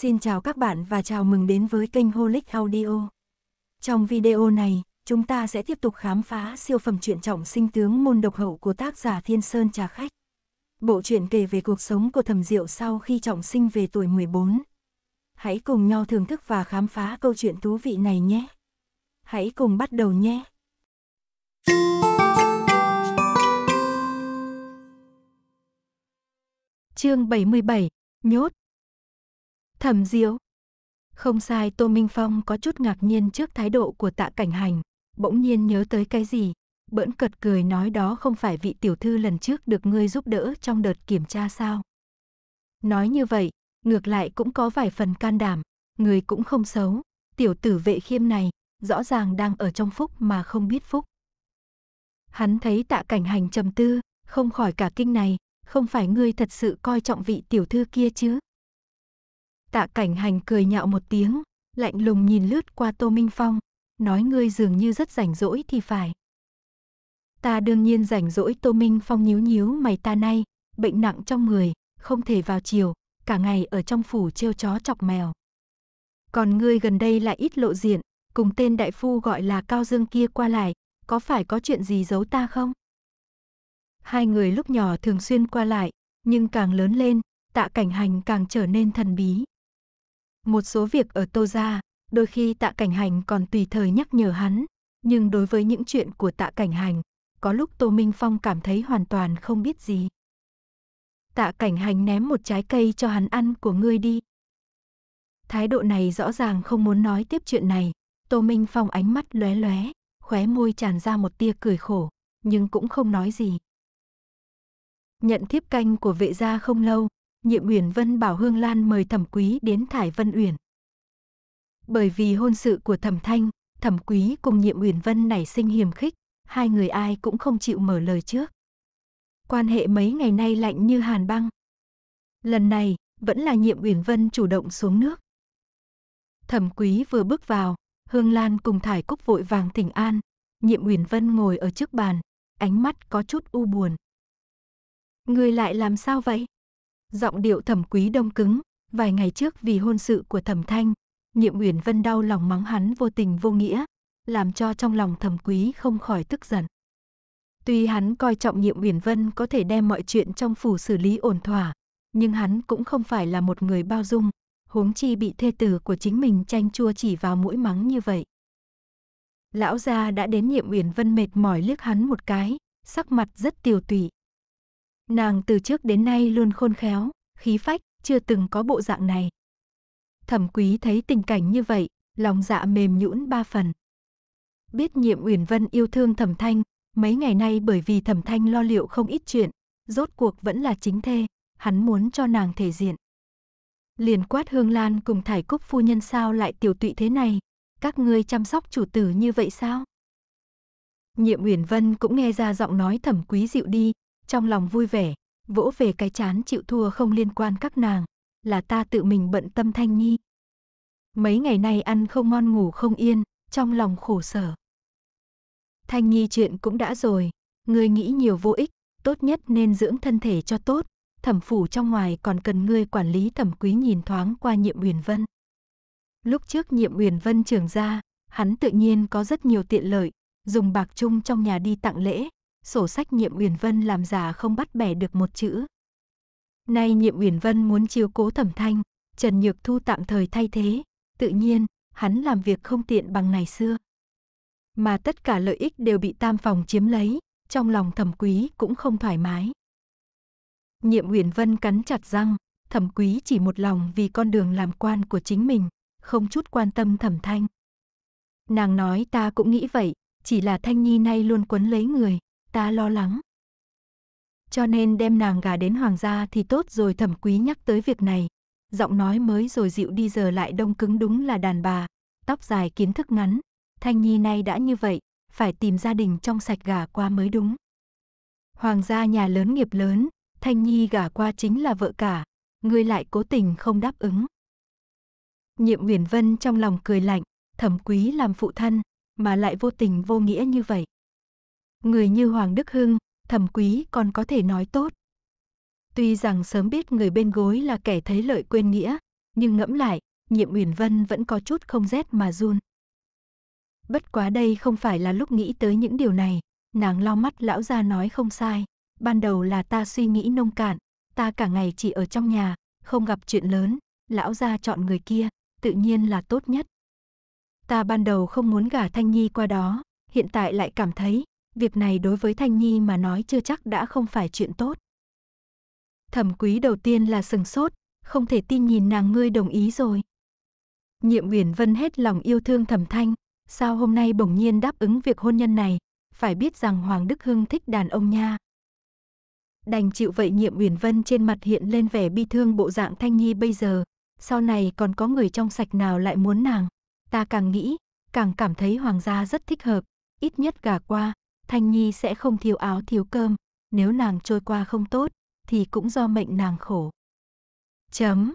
Xin chào các bạn và chào mừng đến với kênh Holic Audio. Trong video này, chúng ta sẽ tiếp tục khám phá siêu phẩm truyện trọng sinh tướng môn độc hậu của tác giả Thiên Sơn Trà Khách. Bộ truyện kể về cuộc sống của Thẩm Diệu sau khi trọng sinh về tuổi 14. Hãy cùng nhau thưởng thức và khám phá câu chuyện thú vị này nhé. Hãy cùng bắt đầu nhé. Chương 77, nhốt Thẩm Diêu. Không sai Tô Minh Phong có chút ngạc nhiên trước thái độ của tạ cảnh hành, bỗng nhiên nhớ tới cái gì, bỡn cợt cười nói đó không phải vị tiểu thư lần trước được ngươi giúp đỡ trong đợt kiểm tra sao. Nói như vậy, ngược lại cũng có vài phần can đảm, người cũng không xấu, tiểu tử vệ khiêm này, rõ ràng đang ở trong phúc mà không biết phúc. Hắn thấy tạ cảnh hành trầm tư, không khỏi cả kinh này, không phải ngươi thật sự coi trọng vị tiểu thư kia chứ? Tạ cảnh hành cười nhạo một tiếng, lạnh lùng nhìn lướt qua Tô Minh Phong, nói ngươi dường như rất rảnh rỗi thì phải. Ta đương nhiên rảnh rỗi Tô Minh Phong nhíu nhíu mày ta nay, bệnh nặng trong người, không thể vào chiều, cả ngày ở trong phủ trêu chó chọc mèo. Còn ngươi gần đây lại ít lộ diện, cùng tên đại phu gọi là Cao Dương kia qua lại, có phải có chuyện gì giấu ta không? Hai người lúc nhỏ thường xuyên qua lại, nhưng càng lớn lên, tạ cảnh hành càng trở nên thần bí. Một số việc ở Tô Gia, đôi khi tạ cảnh hành còn tùy thời nhắc nhở hắn, nhưng đối với những chuyện của tạ cảnh hành, có lúc Tô Minh Phong cảm thấy hoàn toàn không biết gì. Tạ cảnh hành ném một trái cây cho hắn ăn của ngươi đi. Thái độ này rõ ràng không muốn nói tiếp chuyện này, Tô Minh Phong ánh mắt lóe lóe, khóe môi tràn ra một tia cười khổ, nhưng cũng không nói gì. Nhận thiếp canh của vệ gia không lâu, Nhiệm Uyển Vân bảo Hương Lan mời Thẩm Quý đến Thải Vân Uyển. Bởi vì hôn sự của Thẩm Thanh, Thẩm Quý cùng Nhiệm Uyển Vân nảy sinh hiềm khích, hai người ai cũng không chịu mở lời trước. Quan hệ mấy ngày nay lạnh như hàn băng. Lần này, vẫn là Nhiệm Uyển Vân chủ động xuống nước. Thẩm Quý vừa bước vào, Hương Lan cùng Thải Cúc vội vàng thỉnh an, Nhiệm Uyển Vân ngồi ở trước bàn, ánh mắt có chút u buồn. Người lại làm sao vậy? giọng điệu thẩm quý đông cứng, vài ngày trước vì hôn sự của thẩm thanh, nhiệm Uyển Vân đau lòng mắng hắn vô tình vô nghĩa, làm cho trong lòng thẩm quý không khỏi tức giận. Tuy hắn coi trọng nhiệm Uyển Vân có thể đem mọi chuyện trong phủ xử lý ổn thỏa, nhưng hắn cũng không phải là một người bao dung, huống chi bị thê tử của chính mình chanh chua chỉ vào mũi mắng như vậy. Lão gia đã đến nhiệm Uyển Vân mệt mỏi liếc hắn một cái, sắc mặt rất tiều tụy, Nàng từ trước đến nay luôn khôn khéo, khí phách, chưa từng có bộ dạng này. Thẩm quý thấy tình cảnh như vậy, lòng dạ mềm nhũn ba phần. Biết nhiệm Uyển Vân yêu thương thẩm thanh, mấy ngày nay bởi vì thẩm thanh lo liệu không ít chuyện, rốt cuộc vẫn là chính thê, hắn muốn cho nàng thể diện. Liền quát hương lan cùng thải cúc phu nhân sao lại tiểu tụy thế này, các ngươi chăm sóc chủ tử như vậy sao? Nhiệm Uyển Vân cũng nghe ra giọng nói thẩm quý dịu đi, trong lòng vui vẻ, vỗ về cái chán chịu thua không liên quan các nàng, là ta tự mình bận tâm Thanh Nhi. Mấy ngày nay ăn không ngon ngủ không yên, trong lòng khổ sở. Thanh Nhi chuyện cũng đã rồi, ngươi nghĩ nhiều vô ích, tốt nhất nên dưỡng thân thể cho tốt, thẩm phủ trong ngoài còn cần ngươi quản lý thẩm quý nhìn thoáng qua nhiệm uyển vân. Lúc trước nhiệm uyển vân trưởng ra, hắn tự nhiên có rất nhiều tiện lợi, dùng bạc chung trong nhà đi tặng lễ, sổ sách nhiệm Uyển Vân làm giả không bắt bẻ được một chữ. Nay nhiệm Uyển Vân muốn chiếu cố thẩm thanh, Trần Nhược Thu tạm thời thay thế, tự nhiên, hắn làm việc không tiện bằng ngày xưa. Mà tất cả lợi ích đều bị tam phòng chiếm lấy, trong lòng thẩm quý cũng không thoải mái. Nhiệm Uyển Vân cắn chặt răng, thẩm quý chỉ một lòng vì con đường làm quan của chính mình, không chút quan tâm thẩm thanh. Nàng nói ta cũng nghĩ vậy, chỉ là thanh nhi nay luôn quấn lấy người, ta lo lắng. Cho nên đem nàng gà đến hoàng gia thì tốt rồi thẩm quý nhắc tới việc này. Giọng nói mới rồi dịu đi giờ lại đông cứng đúng là đàn bà, tóc dài kiến thức ngắn. Thanh Nhi nay đã như vậy, phải tìm gia đình trong sạch gà qua mới đúng. Hoàng gia nhà lớn nghiệp lớn, Thanh Nhi gả qua chính là vợ cả, người lại cố tình không đáp ứng. Nhiệm Uyển Vân trong lòng cười lạnh, thẩm quý làm phụ thân, mà lại vô tình vô nghĩa như vậy người như Hoàng Đức Hưng, thẩm quý còn có thể nói tốt. Tuy rằng sớm biết người bên gối là kẻ thấy lợi quên nghĩa, nhưng ngẫm lại, nhiệm Uyển Vân vẫn có chút không rét mà run. Bất quá đây không phải là lúc nghĩ tới những điều này, nàng lo mắt lão ra nói không sai, ban đầu là ta suy nghĩ nông cạn, ta cả ngày chỉ ở trong nhà, không gặp chuyện lớn, lão ra chọn người kia, tự nhiên là tốt nhất. Ta ban đầu không muốn gả Thanh Nhi qua đó, hiện tại lại cảm thấy, việc này đối với Thanh Nhi mà nói chưa chắc đã không phải chuyện tốt. Thẩm quý đầu tiên là sừng sốt, không thể tin nhìn nàng ngươi đồng ý rồi. Nhiệm Uyển Vân hết lòng yêu thương Thẩm Thanh, sao hôm nay bỗng nhiên đáp ứng việc hôn nhân này, phải biết rằng Hoàng Đức Hưng thích đàn ông nha. Đành chịu vậy Nhiệm Uyển Vân trên mặt hiện lên vẻ bi thương bộ dạng Thanh Nhi bây giờ, sau này còn có người trong sạch nào lại muốn nàng. Ta càng nghĩ, càng cảm thấy Hoàng gia rất thích hợp, ít nhất gả qua, Thanh Nhi sẽ không thiếu áo thiếu cơm, nếu nàng trôi qua không tốt, thì cũng do mệnh nàng khổ. Chấm.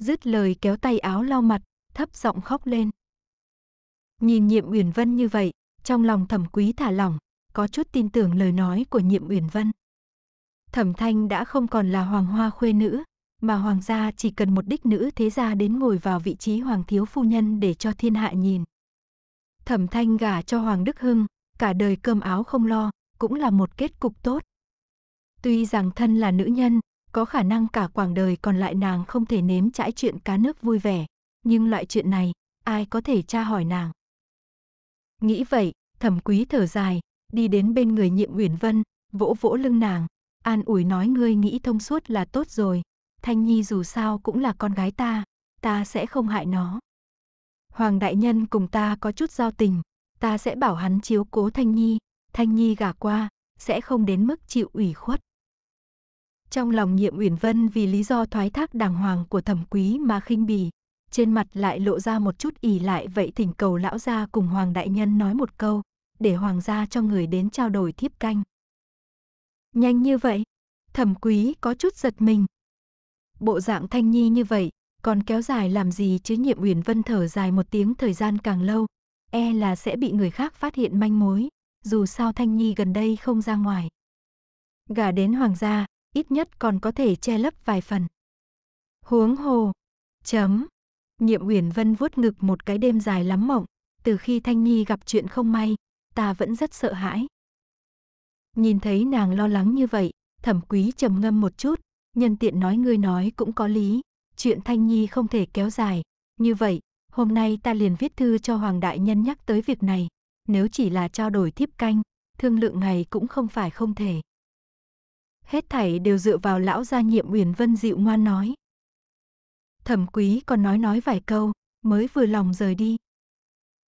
Dứt lời kéo tay áo lau mặt, thấp giọng khóc lên. Nhìn nhiệm Uyển Vân như vậy, trong lòng thẩm quý thả lỏng, có chút tin tưởng lời nói của nhiệm Uyển Vân. Thẩm thanh đã không còn là hoàng hoa khuê nữ, mà hoàng gia chỉ cần một đích nữ thế gia đến ngồi vào vị trí hoàng thiếu phu nhân để cho thiên hạ nhìn. Thẩm thanh gả cho Hoàng Đức Hưng, cả đời cơm áo không lo, cũng là một kết cục tốt. Tuy rằng thân là nữ nhân, có khả năng cả quãng đời còn lại nàng không thể nếm trải chuyện cá nước vui vẻ, nhưng loại chuyện này, ai có thể tra hỏi nàng. Nghĩ vậy, thẩm quý thở dài, đi đến bên người nhiệm uyển vân, vỗ vỗ lưng nàng, an ủi nói ngươi nghĩ thông suốt là tốt rồi, Thanh Nhi dù sao cũng là con gái ta, ta sẽ không hại nó. Hoàng đại nhân cùng ta có chút giao tình, ta sẽ bảo hắn chiếu cố Thanh Nhi, Thanh Nhi gả qua, sẽ không đến mức chịu ủy khuất. Trong lòng nhiệm Uyển Vân vì lý do thoái thác đàng hoàng của thẩm quý mà khinh bỉ, trên mặt lại lộ ra một chút ỉ lại vậy thỉnh cầu lão gia cùng Hoàng Đại Nhân nói một câu, để Hoàng gia cho người đến trao đổi thiếp canh. Nhanh như vậy, thẩm quý có chút giật mình. Bộ dạng Thanh Nhi như vậy, còn kéo dài làm gì chứ nhiệm Uyển Vân thở dài một tiếng thời gian càng lâu, e là sẽ bị người khác phát hiện manh mối, dù sao Thanh Nhi gần đây không ra ngoài. Gả đến hoàng gia, ít nhất còn có thể che lấp vài phần. Huống hồ. Chấm. Nhiệm Uyển Vân vuốt ngực một cái đêm dài lắm mộng, từ khi Thanh Nhi gặp chuyện không may, ta vẫn rất sợ hãi. Nhìn thấy nàng lo lắng như vậy, Thẩm Quý trầm ngâm một chút, nhân tiện nói ngươi nói cũng có lý, chuyện Thanh Nhi không thể kéo dài, như vậy, hôm nay ta liền viết thư cho Hoàng Đại Nhân nhắc tới việc này, nếu chỉ là trao đổi thiếp canh, thương lượng ngày cũng không phải không thể. Hết thảy đều dựa vào lão gia nhiệm Uyển Vân dịu ngoan nói. Thẩm quý còn nói nói vài câu, mới vừa lòng rời đi.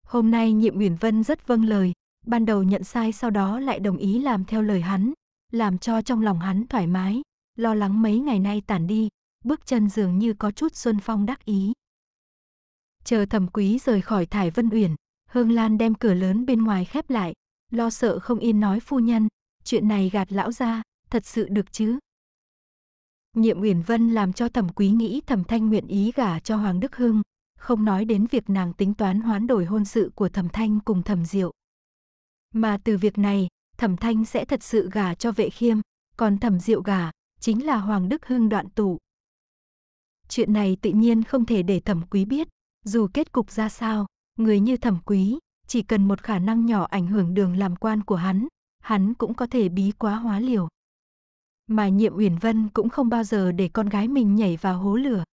Hôm nay nhiệm Uyển Vân rất vâng lời, ban đầu nhận sai sau đó lại đồng ý làm theo lời hắn, làm cho trong lòng hắn thoải mái, lo lắng mấy ngày nay tản đi, bước chân dường như có chút xuân phong đắc ý. Chờ thẩm quý rời khỏi Thải Vân Uyển, Hương Lan đem cửa lớn bên ngoài khép lại, lo sợ không yên nói phu nhân, chuyện này gạt lão ra, thật sự được chứ. Nhiệm Uyển Vân làm cho thẩm quý nghĩ thẩm thanh nguyện ý gả cho Hoàng Đức Hưng, không nói đến việc nàng tính toán hoán đổi hôn sự của thẩm thanh cùng thẩm diệu. Mà từ việc này, thẩm thanh sẽ thật sự gả cho vệ khiêm, còn thẩm diệu gả, chính là Hoàng Đức Hưng đoạn tụ. Chuyện này tự nhiên không thể để thẩm quý biết, dù kết cục ra sao, người như thẩm quý, chỉ cần một khả năng nhỏ ảnh hưởng đường làm quan của hắn, hắn cũng có thể bí quá hóa liều. Mà nhiệm Uyển Vân cũng không bao giờ để con gái mình nhảy vào hố lửa.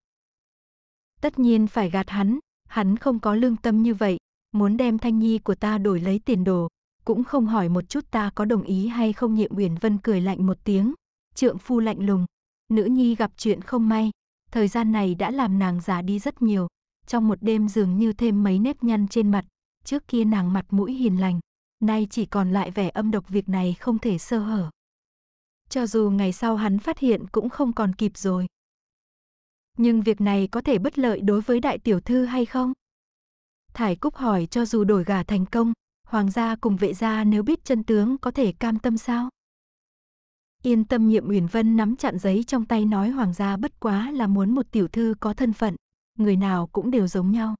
Tất nhiên phải gạt hắn, hắn không có lương tâm như vậy, muốn đem Thanh Nhi của ta đổi lấy tiền đồ, cũng không hỏi một chút ta có đồng ý hay không nhiệm Uyển Vân cười lạnh một tiếng, trượng phu lạnh lùng, nữ nhi gặp chuyện không may, thời gian này đã làm nàng già đi rất nhiều, trong một đêm dường như thêm mấy nếp nhăn trên mặt, trước kia nàng mặt mũi hiền lành, nay chỉ còn lại vẻ âm độc việc này không thể sơ hở. Cho dù ngày sau hắn phát hiện cũng không còn kịp rồi. Nhưng việc này có thể bất lợi đối với đại tiểu thư hay không? Thải Cúc hỏi cho dù đổi gà thành công, hoàng gia cùng vệ gia nếu biết chân tướng có thể cam tâm sao? Yên tâm nhiệm Uyển Vân nắm chặn giấy trong tay nói hoàng gia bất quá là muốn một tiểu thư có thân phận, người nào cũng đều giống nhau.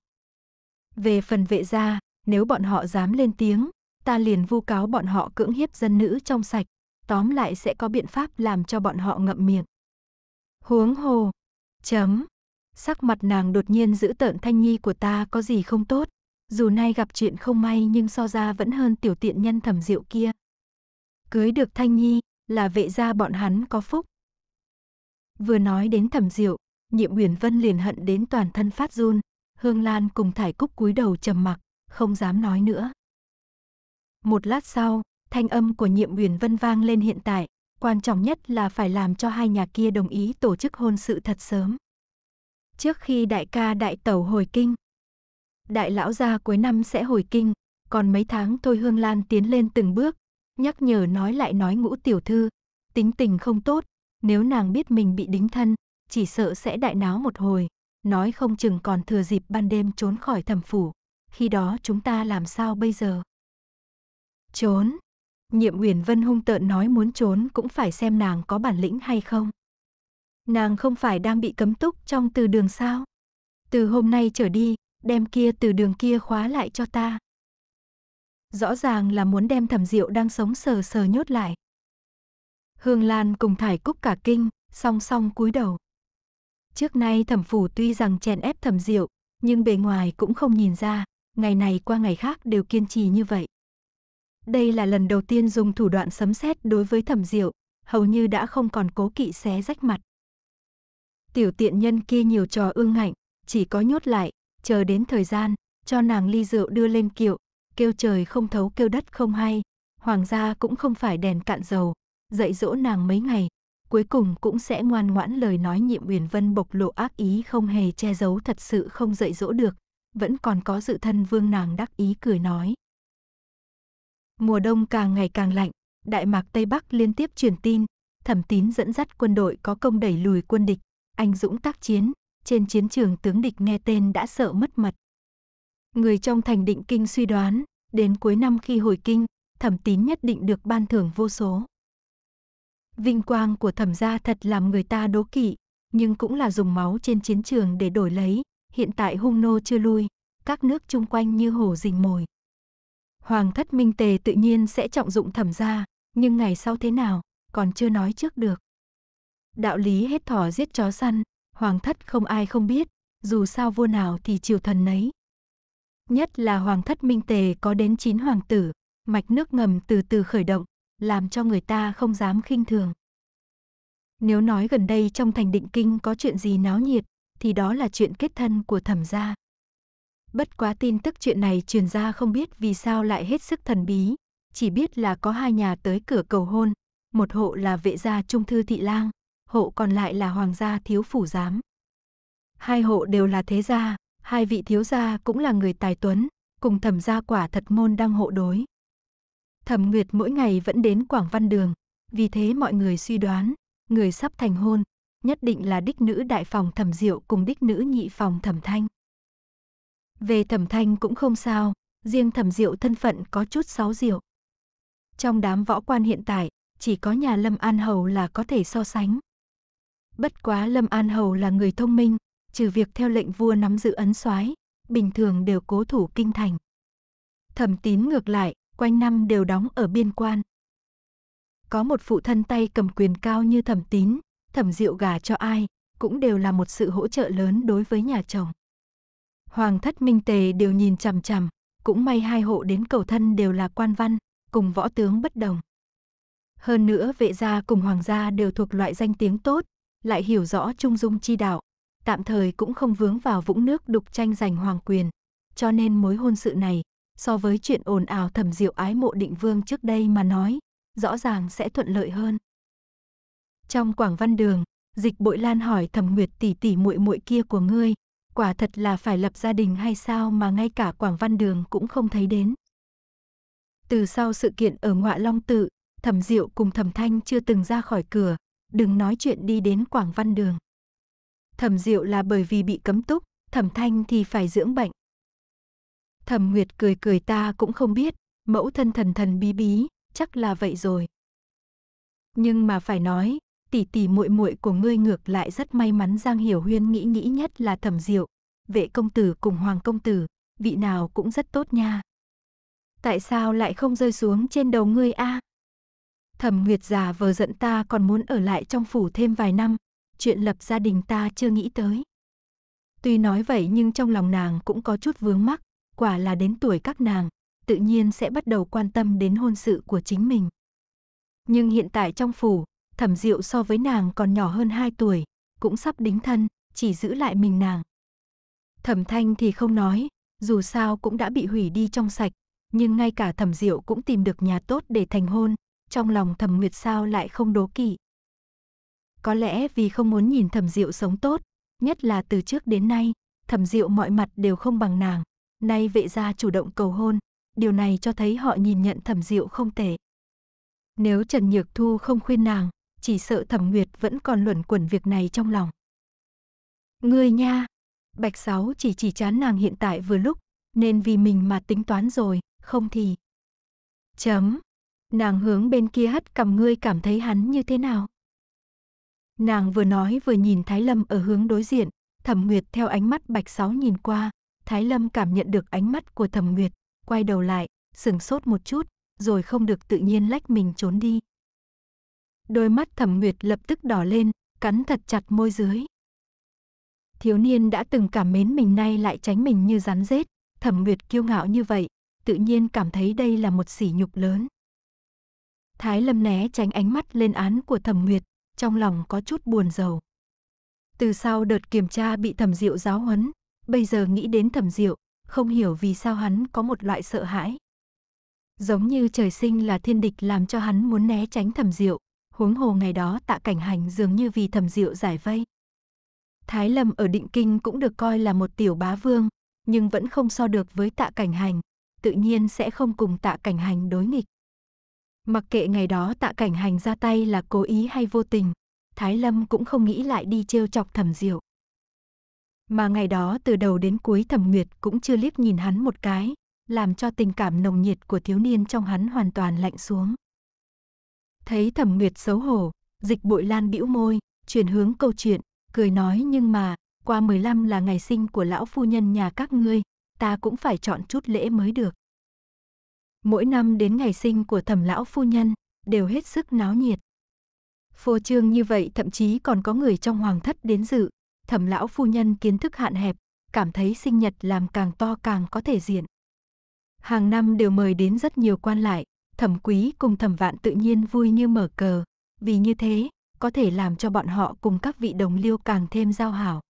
Về phần vệ gia, nếu bọn họ dám lên tiếng, ta liền vu cáo bọn họ cưỡng hiếp dân nữ trong sạch, tóm lại sẽ có biện pháp làm cho bọn họ ngậm miệng. Huống hồ. Chấm. Sắc mặt nàng đột nhiên giữ tợn thanh nhi của ta có gì không tốt, dù nay gặp chuyện không may nhưng so ra vẫn hơn tiểu tiện nhân thẩm diệu kia. Cưới được thanh nhi là vệ gia bọn hắn có phúc. Vừa nói đến thẩm diệu, Nhiệm Uyển Vân liền hận đến toàn thân phát run, Hương Lan cùng Thải Cúc cúi đầu trầm mặc, không dám nói nữa. Một lát sau, thanh âm của Nhiệm Uyển Vân vang lên hiện tại, quan trọng nhất là phải làm cho hai nhà kia đồng ý tổ chức hôn sự thật sớm. Trước khi đại ca đại tẩu hồi kinh, đại lão gia cuối năm sẽ hồi kinh, còn mấy tháng thôi Hương Lan tiến lên từng bước, nhắc nhở nói lại nói ngũ tiểu thư, tính tình không tốt, nếu nàng biết mình bị đính thân, chỉ sợ sẽ đại náo một hồi, nói không chừng còn thừa dịp ban đêm trốn khỏi thẩm phủ, khi đó chúng ta làm sao bây giờ? Trốn? Nhiệm Uyển Vân hung tợn nói muốn trốn cũng phải xem nàng có bản lĩnh hay không. Nàng không phải đang bị cấm túc trong từ đường sao? Từ hôm nay trở đi, đem kia từ đường kia khóa lại cho ta. Rõ ràng là muốn đem thẩm diệu đang sống sờ sờ nhốt lại. Hương Lan cùng thải cúc cả kinh, song song cúi đầu. Trước nay thẩm phủ tuy rằng chèn ép thẩm diệu, nhưng bề ngoài cũng không nhìn ra, ngày này qua ngày khác đều kiên trì như vậy. Đây là lần đầu tiên dùng thủ đoạn sấm sét đối với thẩm diệu, hầu như đã không còn cố kỵ xé rách mặt. Tiểu tiện nhân kia nhiều trò ương ngạnh, chỉ có nhốt lại, chờ đến thời gian, cho nàng ly rượu đưa lên kiệu, kêu trời không thấu kêu đất không hay, hoàng gia cũng không phải đèn cạn dầu, dạy dỗ nàng mấy ngày, cuối cùng cũng sẽ ngoan ngoãn lời nói nhiệm Uyển Vân bộc lộ ác ý không hề che giấu thật sự không dạy dỗ được, vẫn còn có dự thân vương nàng đắc ý cười nói. Mùa đông càng ngày càng lạnh, Đại mạc Tây Bắc liên tiếp truyền tin, thẩm tín dẫn dắt quân đội có công đẩy lùi quân địch, anh dũng tác chiến, trên chiến trường tướng địch nghe tên đã sợ mất mật Người trong thành định kinh suy đoán, đến cuối năm khi hồi kinh, thẩm tín nhất định được ban thưởng vô số. Vinh quang của thẩm gia thật làm người ta đố kỵ, nhưng cũng là dùng máu trên chiến trường để đổi lấy, hiện tại hung nô chưa lui, các nước chung quanh như hổ rình mồi. Hoàng thất minh tề tự nhiên sẽ trọng dụng thẩm gia, nhưng ngày sau thế nào, còn chưa nói trước được. Đạo lý hết thỏ giết chó săn, hoàng thất không ai không biết, dù sao vua nào thì triều thần nấy. Nhất là hoàng thất minh tề có đến chín hoàng tử, mạch nước ngầm từ từ khởi động, làm cho người ta không dám khinh thường. Nếu nói gần đây trong thành định kinh có chuyện gì náo nhiệt, thì đó là chuyện kết thân của thẩm gia. Bất quá tin tức chuyện này truyền ra không biết vì sao lại hết sức thần bí, chỉ biết là có hai nhà tới cửa cầu hôn, một hộ là vệ gia trung thư thị lang, hộ còn lại là hoàng gia thiếu phủ giám. Hai hộ đều là thế gia, hai vị thiếu gia cũng là người tài tuấn, cùng thẩm gia quả thật môn đang hộ đối. Thẩm Nguyệt mỗi ngày vẫn đến Quảng Văn Đường, vì thế mọi người suy đoán, người sắp thành hôn, nhất định là đích nữ đại phòng Thẩm Diệu cùng đích nữ nhị phòng Thẩm Thanh. Về Thẩm Thanh cũng không sao, riêng Thẩm Diệu thân phận có chút sáu diệu. Trong đám võ quan hiện tại, chỉ có nhà Lâm An Hầu là có thể so sánh. Bất quá Lâm An Hầu là người thông minh, trừ việc theo lệnh vua nắm giữ ấn soái, bình thường đều cố thủ kinh thành. Thẩm Tín ngược lại, quanh năm đều đóng ở biên quan. Có một phụ thân tay cầm quyền cao như thẩm tín, thẩm diệu gà cho ai, cũng đều là một sự hỗ trợ lớn đối với nhà chồng. Hoàng thất minh tề đều nhìn chằm chằm, cũng may hai hộ đến cầu thân đều là quan văn, cùng võ tướng bất đồng. Hơn nữa vệ gia cùng hoàng gia đều thuộc loại danh tiếng tốt, lại hiểu rõ trung dung chi đạo, tạm thời cũng không vướng vào vũng nước đục tranh giành hoàng quyền, cho nên mối hôn sự này so với chuyện ồn ào thầm diệu ái mộ định vương trước đây mà nói, rõ ràng sẽ thuận lợi hơn. Trong Quảng Văn Đường, Dịch Bội Lan hỏi Thẩm Nguyệt tỷ tỷ muội muội kia của ngươi, quả thật là phải lập gia đình hay sao mà ngay cả Quảng Văn Đường cũng không thấy đến. Từ sau sự kiện ở Ngọa Long tự, Thẩm Diệu cùng Thẩm Thanh chưa từng ra khỏi cửa, đừng nói chuyện đi đến Quảng Văn Đường. Thẩm Diệu là bởi vì bị cấm túc, Thẩm Thanh thì phải dưỡng bệnh. Thẩm Nguyệt cười cười ta cũng không biết, mẫu thân thần thần bí bí, chắc là vậy rồi. Nhưng mà phải nói, tỷ tỷ muội muội của ngươi ngược lại rất may mắn Giang Hiểu Huyên nghĩ nghĩ nhất là Thẩm Diệu, vệ công tử cùng hoàng công tử, vị nào cũng rất tốt nha. Tại sao lại không rơi xuống trên đầu ngươi a? À? Thẩm Nguyệt già vờ giận ta còn muốn ở lại trong phủ thêm vài năm, chuyện lập gia đình ta chưa nghĩ tới. Tuy nói vậy nhưng trong lòng nàng cũng có chút vướng mắc, quả là đến tuổi các nàng, tự nhiên sẽ bắt đầu quan tâm đến hôn sự của chính mình. Nhưng hiện tại trong phủ, thẩm diệu so với nàng còn nhỏ hơn 2 tuổi, cũng sắp đính thân, chỉ giữ lại mình nàng. Thẩm thanh thì không nói, dù sao cũng đã bị hủy đi trong sạch, nhưng ngay cả thẩm diệu cũng tìm được nhà tốt để thành hôn, trong lòng thẩm nguyệt sao lại không đố kỵ. Có lẽ vì không muốn nhìn thẩm diệu sống tốt, nhất là từ trước đến nay, thẩm diệu mọi mặt đều không bằng nàng, Nay vệ gia chủ động cầu hôn, điều này cho thấy họ nhìn nhận thẩm diệu không tệ. Nếu Trần Nhược Thu không khuyên nàng, chỉ sợ thẩm nguyệt vẫn còn luẩn quẩn việc này trong lòng. người nha! Bạch Sáu chỉ chỉ chán nàng hiện tại vừa lúc, nên vì mình mà tính toán rồi, không thì. Chấm! Nàng hướng bên kia hất cầm ngươi cảm thấy hắn như thế nào? Nàng vừa nói vừa nhìn Thái Lâm ở hướng đối diện, Thẩm Nguyệt theo ánh mắt Bạch Sáu nhìn qua, Thái Lâm cảm nhận được ánh mắt của Thẩm Nguyệt, quay đầu lại, sừng sốt một chút, rồi không được tự nhiên lách mình trốn đi. Đôi mắt Thẩm Nguyệt lập tức đỏ lên, cắn thật chặt môi dưới. Thiếu niên đã từng cảm mến mình nay lại tránh mình như rắn rết, Thẩm Nguyệt kiêu ngạo như vậy, tự nhiên cảm thấy đây là một sỉ nhục lớn. Thái Lâm né tránh ánh mắt lên án của Thẩm Nguyệt, trong lòng có chút buồn rầu. Từ sau đợt kiểm tra bị Thẩm Diệu giáo huấn, Bây giờ nghĩ đến thẩm diệu, không hiểu vì sao hắn có một loại sợ hãi. Giống như trời sinh là thiên địch làm cho hắn muốn né tránh thẩm diệu, huống hồ ngày đó tạ cảnh hành dường như vì thẩm diệu giải vây. Thái Lâm ở định kinh cũng được coi là một tiểu bá vương, nhưng vẫn không so được với tạ cảnh hành, tự nhiên sẽ không cùng tạ cảnh hành đối nghịch. Mặc kệ ngày đó tạ cảnh hành ra tay là cố ý hay vô tình, Thái Lâm cũng không nghĩ lại đi trêu chọc thẩm diệu. Mà ngày đó từ đầu đến cuối Thẩm Nguyệt cũng chưa liếc nhìn hắn một cái, làm cho tình cảm nồng nhiệt của thiếu niên trong hắn hoàn toàn lạnh xuống. Thấy Thẩm Nguyệt xấu hổ, Dịch Bội Lan bĩu môi, chuyển hướng câu chuyện, cười nói nhưng mà, qua 15 là ngày sinh của lão phu nhân nhà các ngươi, ta cũng phải chọn chút lễ mới được. Mỗi năm đến ngày sinh của Thẩm lão phu nhân đều hết sức náo nhiệt. Phô trương như vậy thậm chí còn có người trong hoàng thất đến dự, Thẩm lão phu nhân kiến thức hạn hẹp, cảm thấy sinh nhật làm càng to càng có thể diện. Hàng năm đều mời đến rất nhiều quan lại, thẩm quý cùng thẩm vạn tự nhiên vui như mở cờ, vì như thế, có thể làm cho bọn họ cùng các vị đồng liêu càng thêm giao hảo.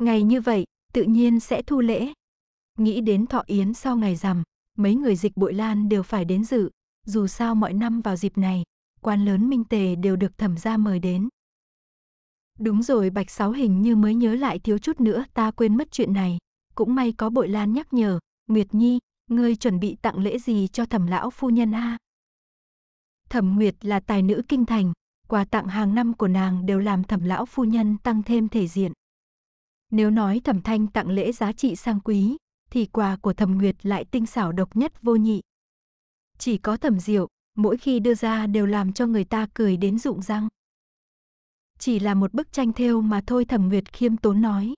Ngày như vậy, tự nhiên sẽ thu lễ. Nghĩ đến thọ yến sau ngày rằm, mấy người dịch bội lan đều phải đến dự, dù sao mọi năm vào dịp này, quan lớn minh tề đều được thẩm gia mời đến. Đúng rồi Bạch Sáu hình như mới nhớ lại thiếu chút nữa ta quên mất chuyện này. Cũng may có bội lan nhắc nhở, Nguyệt Nhi, ngươi chuẩn bị tặng lễ gì cho thẩm lão phu nhân a? Thẩm Nguyệt là tài nữ kinh thành, quà tặng hàng năm của nàng đều làm thẩm lão phu nhân tăng thêm thể diện. Nếu nói thẩm thanh tặng lễ giá trị sang quý, thì quà của thẩm Nguyệt lại tinh xảo độc nhất vô nhị. Chỉ có thẩm diệu, mỗi khi đưa ra đều làm cho người ta cười đến rụng răng chỉ là một bức tranh thêu mà thôi thẩm nguyệt khiêm tốn nói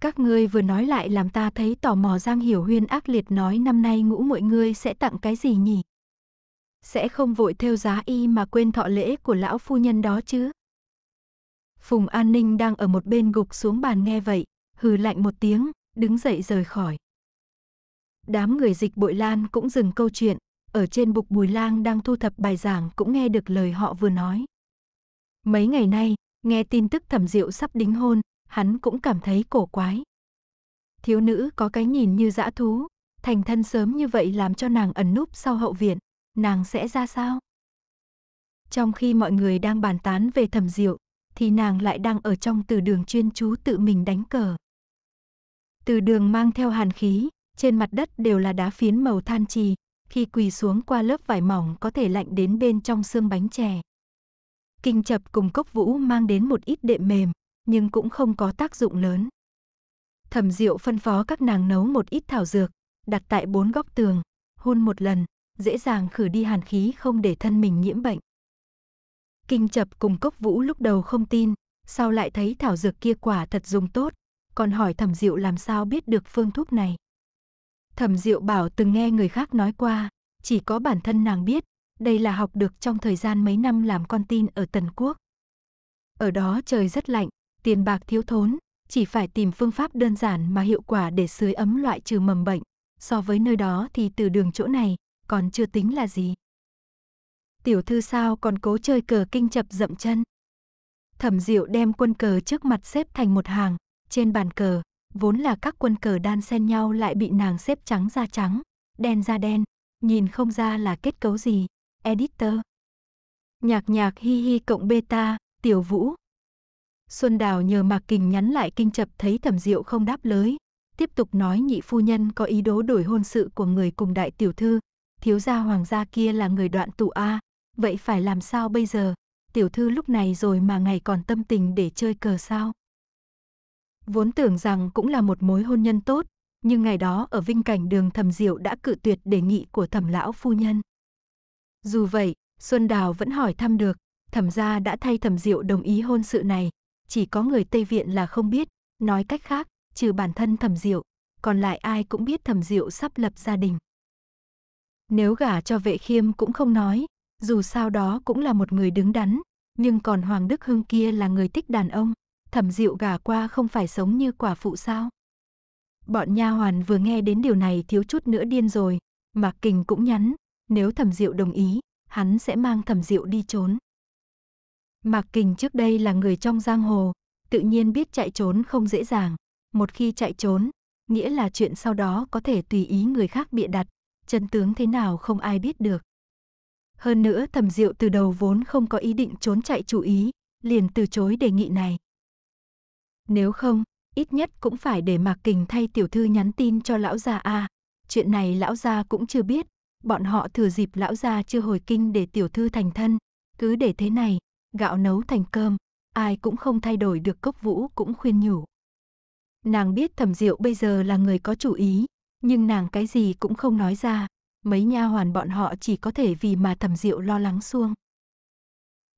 các ngươi vừa nói lại làm ta thấy tò mò giang hiểu huyên ác liệt nói năm nay ngũ mọi ngươi sẽ tặng cái gì nhỉ sẽ không vội theo giá y mà quên thọ lễ của lão phu nhân đó chứ phùng an ninh đang ở một bên gục xuống bàn nghe vậy hừ lạnh một tiếng đứng dậy rời khỏi đám người dịch bội lan cũng dừng câu chuyện ở trên bục bùi lang đang thu thập bài giảng cũng nghe được lời họ vừa nói Mấy ngày nay, nghe tin tức thẩm diệu sắp đính hôn, hắn cũng cảm thấy cổ quái. Thiếu nữ có cái nhìn như dã thú, thành thân sớm như vậy làm cho nàng ẩn núp sau hậu viện, nàng sẽ ra sao? Trong khi mọi người đang bàn tán về thẩm diệu, thì nàng lại đang ở trong từ đường chuyên chú tự mình đánh cờ. Từ đường mang theo hàn khí, trên mặt đất đều là đá phiến màu than trì, khi quỳ xuống qua lớp vải mỏng có thể lạnh đến bên trong xương bánh chè. Kinh chập cùng cốc vũ mang đến một ít đệm mềm, nhưng cũng không có tác dụng lớn. Thẩm Diệu phân phó các nàng nấu một ít thảo dược, đặt tại bốn góc tường, hun một lần, dễ dàng khử đi hàn khí không để thân mình nhiễm bệnh. Kinh chập cùng cốc vũ lúc đầu không tin, sau lại thấy thảo dược kia quả thật dùng tốt, còn hỏi thẩm diệu làm sao biết được phương thuốc này. Thẩm diệu bảo từng nghe người khác nói qua, chỉ có bản thân nàng biết, đây là học được trong thời gian mấy năm làm con tin ở Tần Quốc. Ở đó trời rất lạnh, tiền bạc thiếu thốn, chỉ phải tìm phương pháp đơn giản mà hiệu quả để sưới ấm loại trừ mầm bệnh. So với nơi đó thì từ đường chỗ này còn chưa tính là gì. Tiểu thư sao còn cố chơi cờ kinh chập dậm chân. Thẩm Diệu đem quân cờ trước mặt xếp thành một hàng, trên bàn cờ, vốn là các quân cờ đan xen nhau lại bị nàng xếp trắng ra trắng, đen ra đen, nhìn không ra là kết cấu gì. Editor Nhạc nhạc hi hi cộng beta, tiểu vũ Xuân Đào nhờ Mạc Kình nhắn lại kinh chập thấy thẩm diệu không đáp lới. Tiếp tục nói nhị phu nhân có ý đố đổi hôn sự của người cùng đại tiểu thư. Thiếu gia hoàng gia kia là người đoạn tụ A. Vậy phải làm sao bây giờ? Tiểu thư lúc này rồi mà ngày còn tâm tình để chơi cờ sao? Vốn tưởng rằng cũng là một mối hôn nhân tốt, nhưng ngày đó ở vinh cảnh đường thẩm diệu đã cự tuyệt đề nghị của thẩm lão phu nhân. Dù vậy, Xuân Đào vẫn hỏi thăm được, thẩm gia đã thay thẩm diệu đồng ý hôn sự này, chỉ có người Tây Viện là không biết, nói cách khác, trừ bản thân thẩm diệu, còn lại ai cũng biết thẩm diệu sắp lập gia đình. Nếu gả cho vệ khiêm cũng không nói, dù sao đó cũng là một người đứng đắn, nhưng còn Hoàng Đức Hưng kia là người thích đàn ông, thẩm diệu gả qua không phải sống như quả phụ sao. Bọn nha hoàn vừa nghe đến điều này thiếu chút nữa điên rồi, Mạc Kình cũng nhắn, nếu thẩm diệu đồng ý, hắn sẽ mang thẩm diệu đi trốn. Mạc Kình trước đây là người trong giang hồ, tự nhiên biết chạy trốn không dễ dàng. Một khi chạy trốn, nghĩa là chuyện sau đó có thể tùy ý người khác bịa đặt, chân tướng thế nào không ai biết được. Hơn nữa thẩm diệu từ đầu vốn không có ý định trốn chạy chủ ý, liền từ chối đề nghị này. Nếu không, ít nhất cũng phải để Mạc Kình thay tiểu thư nhắn tin cho lão già a. Chuyện này lão gia cũng chưa biết, bọn họ thừa dịp lão gia chưa hồi kinh để tiểu thư thành thân, cứ để thế này, gạo nấu thành cơm, ai cũng không thay đổi được cốc vũ cũng khuyên nhủ. Nàng biết thẩm diệu bây giờ là người có chủ ý, nhưng nàng cái gì cũng không nói ra, mấy nha hoàn bọn họ chỉ có thể vì mà thẩm diệu lo lắng xuông.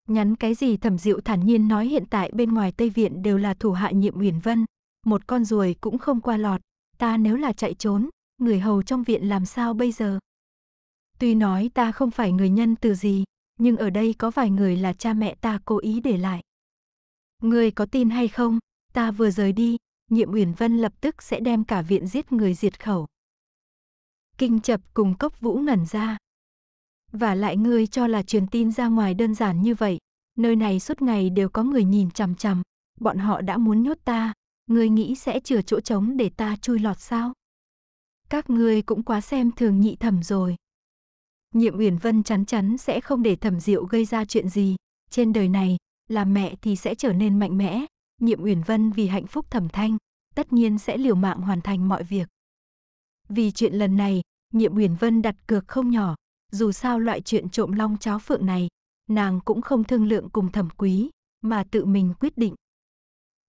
Nhắn cái gì thẩm diệu thản nhiên nói hiện tại bên ngoài Tây Viện đều là thủ hạ nhiệm Uyển Vân, một con ruồi cũng không qua lọt, ta nếu là chạy trốn, người hầu trong viện làm sao bây giờ? Tuy nói ta không phải người nhân từ gì, nhưng ở đây có vài người là cha mẹ ta cố ý để lại. người có tin hay không, ta vừa rời đi, nhiệm Uyển Vân lập tức sẽ đem cả viện giết người diệt khẩu. Kinh chập cùng cốc vũ ngẩn ra. Và lại ngươi cho là truyền tin ra ngoài đơn giản như vậy, nơi này suốt ngày đều có người nhìn chằm chằm, bọn họ đã muốn nhốt ta, ngươi nghĩ sẽ chừa chỗ trống để ta chui lọt sao? Các ngươi cũng quá xem thường nhị thẩm rồi. Nhiệm Uyển Vân chắn chắn sẽ không để Thẩm Diệu gây ra chuyện gì, trên đời này, làm mẹ thì sẽ trở nên mạnh mẽ, Nhiệm Uyển Vân vì hạnh phúc Thẩm Thanh, tất nhiên sẽ liều mạng hoàn thành mọi việc. Vì chuyện lần này, Nhiệm Uyển Vân đặt cược không nhỏ, dù sao loại chuyện trộm long cháo phượng này, nàng cũng không thương lượng cùng Thẩm Quý, mà tự mình quyết định.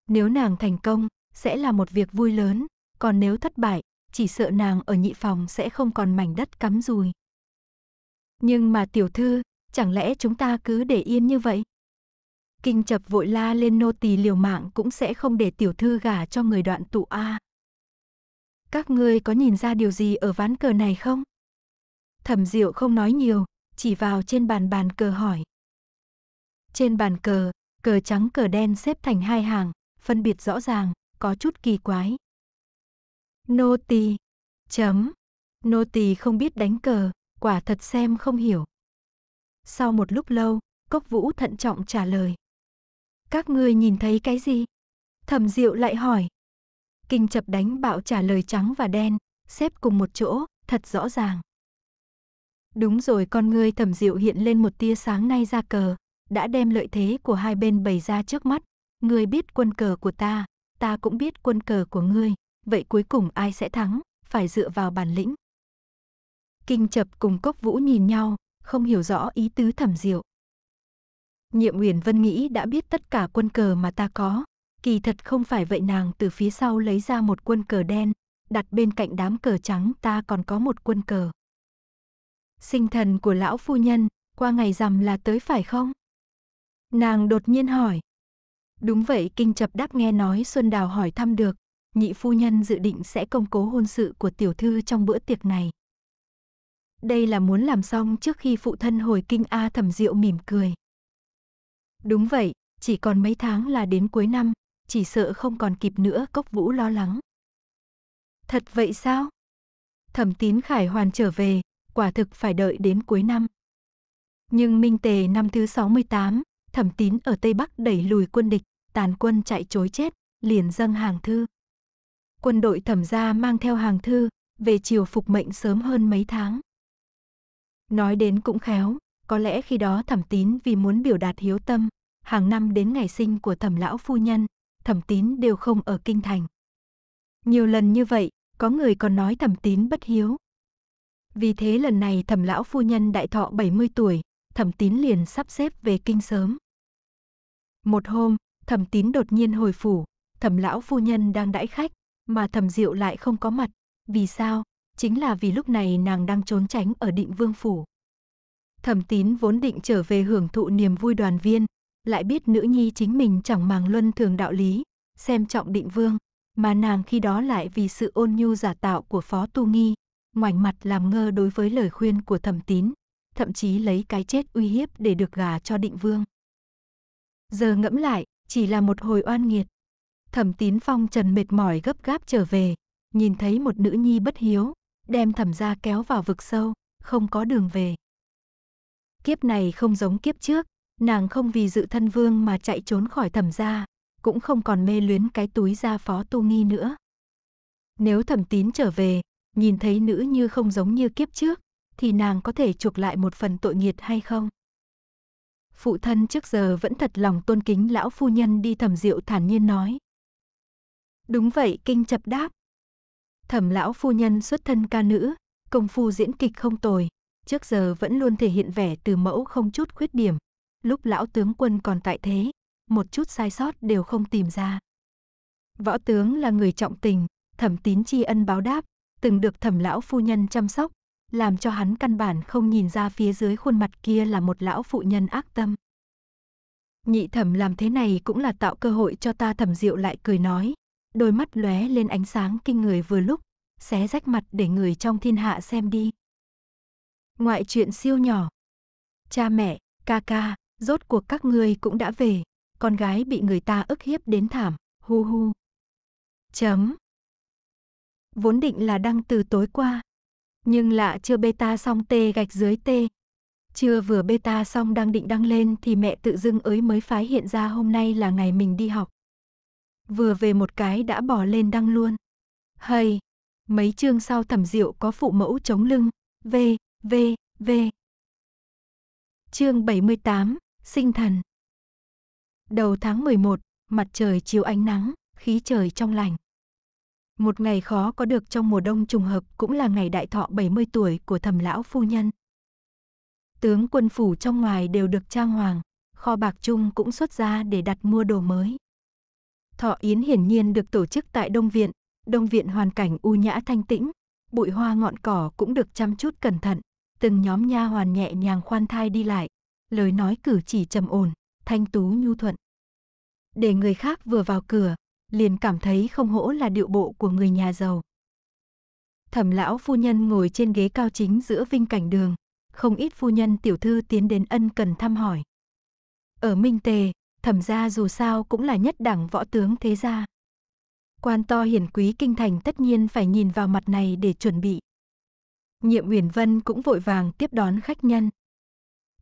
Nếu nàng thành công, sẽ là một việc vui lớn, còn nếu thất bại, chỉ sợ nàng ở nhị phòng sẽ không còn mảnh đất cắm rùi. Nhưng mà tiểu thư, chẳng lẽ chúng ta cứ để yên như vậy? Kinh chập vội la lên nô tỳ liều mạng cũng sẽ không để tiểu thư gả cho người đoạn tụ A. Các ngươi có nhìn ra điều gì ở ván cờ này không? Thẩm diệu không nói nhiều, chỉ vào trên bàn bàn cờ hỏi. Trên bàn cờ, cờ trắng cờ đen xếp thành hai hàng, phân biệt rõ ràng, có chút kỳ quái. Nô tỳ chấm. Nô tỳ không biết đánh cờ, quả thật xem không hiểu. Sau một lúc lâu, Cốc Vũ thận trọng trả lời. Các ngươi nhìn thấy cái gì? Thẩm Diệu lại hỏi. Kinh chập đánh bạo trả lời trắng và đen, xếp cùng một chỗ, thật rõ ràng. Đúng rồi con ngươi Thẩm Diệu hiện lên một tia sáng nay ra cờ, đã đem lợi thế của hai bên bày ra trước mắt. Ngươi biết quân cờ của ta, ta cũng biết quân cờ của ngươi, vậy cuối cùng ai sẽ thắng, phải dựa vào bản lĩnh, Kinh chập cùng Cốc Vũ nhìn nhau, không hiểu rõ ý tứ thẩm diệu. Nhiệm Uyển Vân nghĩ đã biết tất cả quân cờ mà ta có, kỳ thật không phải vậy nàng từ phía sau lấy ra một quân cờ đen, đặt bên cạnh đám cờ trắng ta còn có một quân cờ. Sinh thần của lão phu nhân, qua ngày rằm là tới phải không? Nàng đột nhiên hỏi. Đúng vậy kinh chập đáp nghe nói Xuân Đào hỏi thăm được, nhị phu nhân dự định sẽ công cố hôn sự của tiểu thư trong bữa tiệc này. Đây là muốn làm xong trước khi phụ thân hồi kinh A thẩm diệu mỉm cười. Đúng vậy, chỉ còn mấy tháng là đến cuối năm, chỉ sợ không còn kịp nữa cốc vũ lo lắng. Thật vậy sao? Thẩm tín khải hoàn trở về, quả thực phải đợi đến cuối năm. Nhưng Minh Tề năm thứ 68, thẩm tín ở Tây Bắc đẩy lùi quân địch, tàn quân chạy chối chết, liền dâng hàng thư. Quân đội thẩm gia mang theo hàng thư, về chiều phục mệnh sớm hơn mấy tháng. Nói đến cũng khéo, có lẽ khi đó thẩm tín vì muốn biểu đạt hiếu tâm, hàng năm đến ngày sinh của thẩm lão phu nhân, thẩm tín đều không ở kinh thành. Nhiều lần như vậy, có người còn nói thẩm tín bất hiếu. Vì thế lần này thẩm lão phu nhân đại thọ 70 tuổi, thẩm tín liền sắp xếp về kinh sớm. Một hôm, thẩm tín đột nhiên hồi phủ, thẩm lão phu nhân đang đãi khách, mà thẩm diệu lại không có mặt. Vì sao? chính là vì lúc này nàng đang trốn tránh ở định vương phủ. Thẩm tín vốn định trở về hưởng thụ niềm vui đoàn viên, lại biết nữ nhi chính mình chẳng màng luân thường đạo lý, xem trọng định vương, mà nàng khi đó lại vì sự ôn nhu giả tạo của phó tu nghi, ngoảnh mặt làm ngơ đối với lời khuyên của thẩm tín, thậm chí lấy cái chết uy hiếp để được gà cho định vương. Giờ ngẫm lại, chỉ là một hồi oan nghiệt. Thẩm tín phong trần mệt mỏi gấp gáp trở về, nhìn thấy một nữ nhi bất hiếu, đem thẩm gia kéo vào vực sâu, không có đường về. Kiếp này không giống kiếp trước, nàng không vì dự thân vương mà chạy trốn khỏi thẩm gia, cũng không còn mê luyến cái túi gia phó tu nghi nữa. Nếu thẩm tín trở về, nhìn thấy nữ như không giống như kiếp trước, thì nàng có thể chuộc lại một phần tội nghiệt hay không? Phụ thân trước giờ vẫn thật lòng tôn kính lão phu nhân đi thẩm diệu thản nhiên nói. Đúng vậy, kinh chập đáp, Thẩm lão phu nhân xuất thân ca nữ, công phu diễn kịch không tồi, trước giờ vẫn luôn thể hiện vẻ từ mẫu không chút khuyết điểm. Lúc lão tướng quân còn tại thế, một chút sai sót đều không tìm ra. Võ tướng là người trọng tình, thẩm tín tri ân báo đáp, từng được thẩm lão phu nhân chăm sóc, làm cho hắn căn bản không nhìn ra phía dưới khuôn mặt kia là một lão phụ nhân ác tâm. Nhị thẩm làm thế này cũng là tạo cơ hội cho ta thẩm diệu lại cười nói, đôi mắt lóe lên ánh sáng kinh người vừa lúc, xé rách mặt để người trong thiên hạ xem đi. Ngoại chuyện siêu nhỏ. Cha mẹ, ca ca, rốt cuộc các ngươi cũng đã về, con gái bị người ta ức hiếp đến thảm, hu hu. Chấm. Vốn định là đăng từ tối qua, nhưng lạ chưa beta xong tê gạch dưới tê, Chưa vừa beta xong đang định đăng lên thì mẹ tự dưng ới mới phái hiện ra hôm nay là ngày mình đi học vừa về một cái đã bỏ lên đăng luôn. Hay, mấy chương sau thẩm diệu có phụ mẫu chống lưng, v, v, v. Chương 78, Sinh thần. Đầu tháng 11, mặt trời chiếu ánh nắng, khí trời trong lành. Một ngày khó có được trong mùa đông trùng hợp cũng là ngày đại thọ 70 tuổi của thẩm lão phu nhân. Tướng quân phủ trong ngoài đều được trang hoàng, kho bạc chung cũng xuất ra để đặt mua đồ mới. Thọ Yến hiển nhiên được tổ chức tại Đông Viện, Đông Viện hoàn cảnh u nhã thanh tĩnh, bụi hoa ngọn cỏ cũng được chăm chút cẩn thận, từng nhóm nha hoàn nhẹ nhàng khoan thai đi lại, lời nói cử chỉ trầm ổn, thanh tú nhu thuận. Để người khác vừa vào cửa, liền cảm thấy không hỗ là điệu bộ của người nhà giàu. Thẩm lão phu nhân ngồi trên ghế cao chính giữa vinh cảnh đường, không ít phu nhân tiểu thư tiến đến ân cần thăm hỏi. Ở Minh Tề, thẩm gia dù sao cũng là nhất đẳng võ tướng thế gia. Quan to hiển quý kinh thành tất nhiên phải nhìn vào mặt này để chuẩn bị. Nhiệm Uyển Vân cũng vội vàng tiếp đón khách nhân.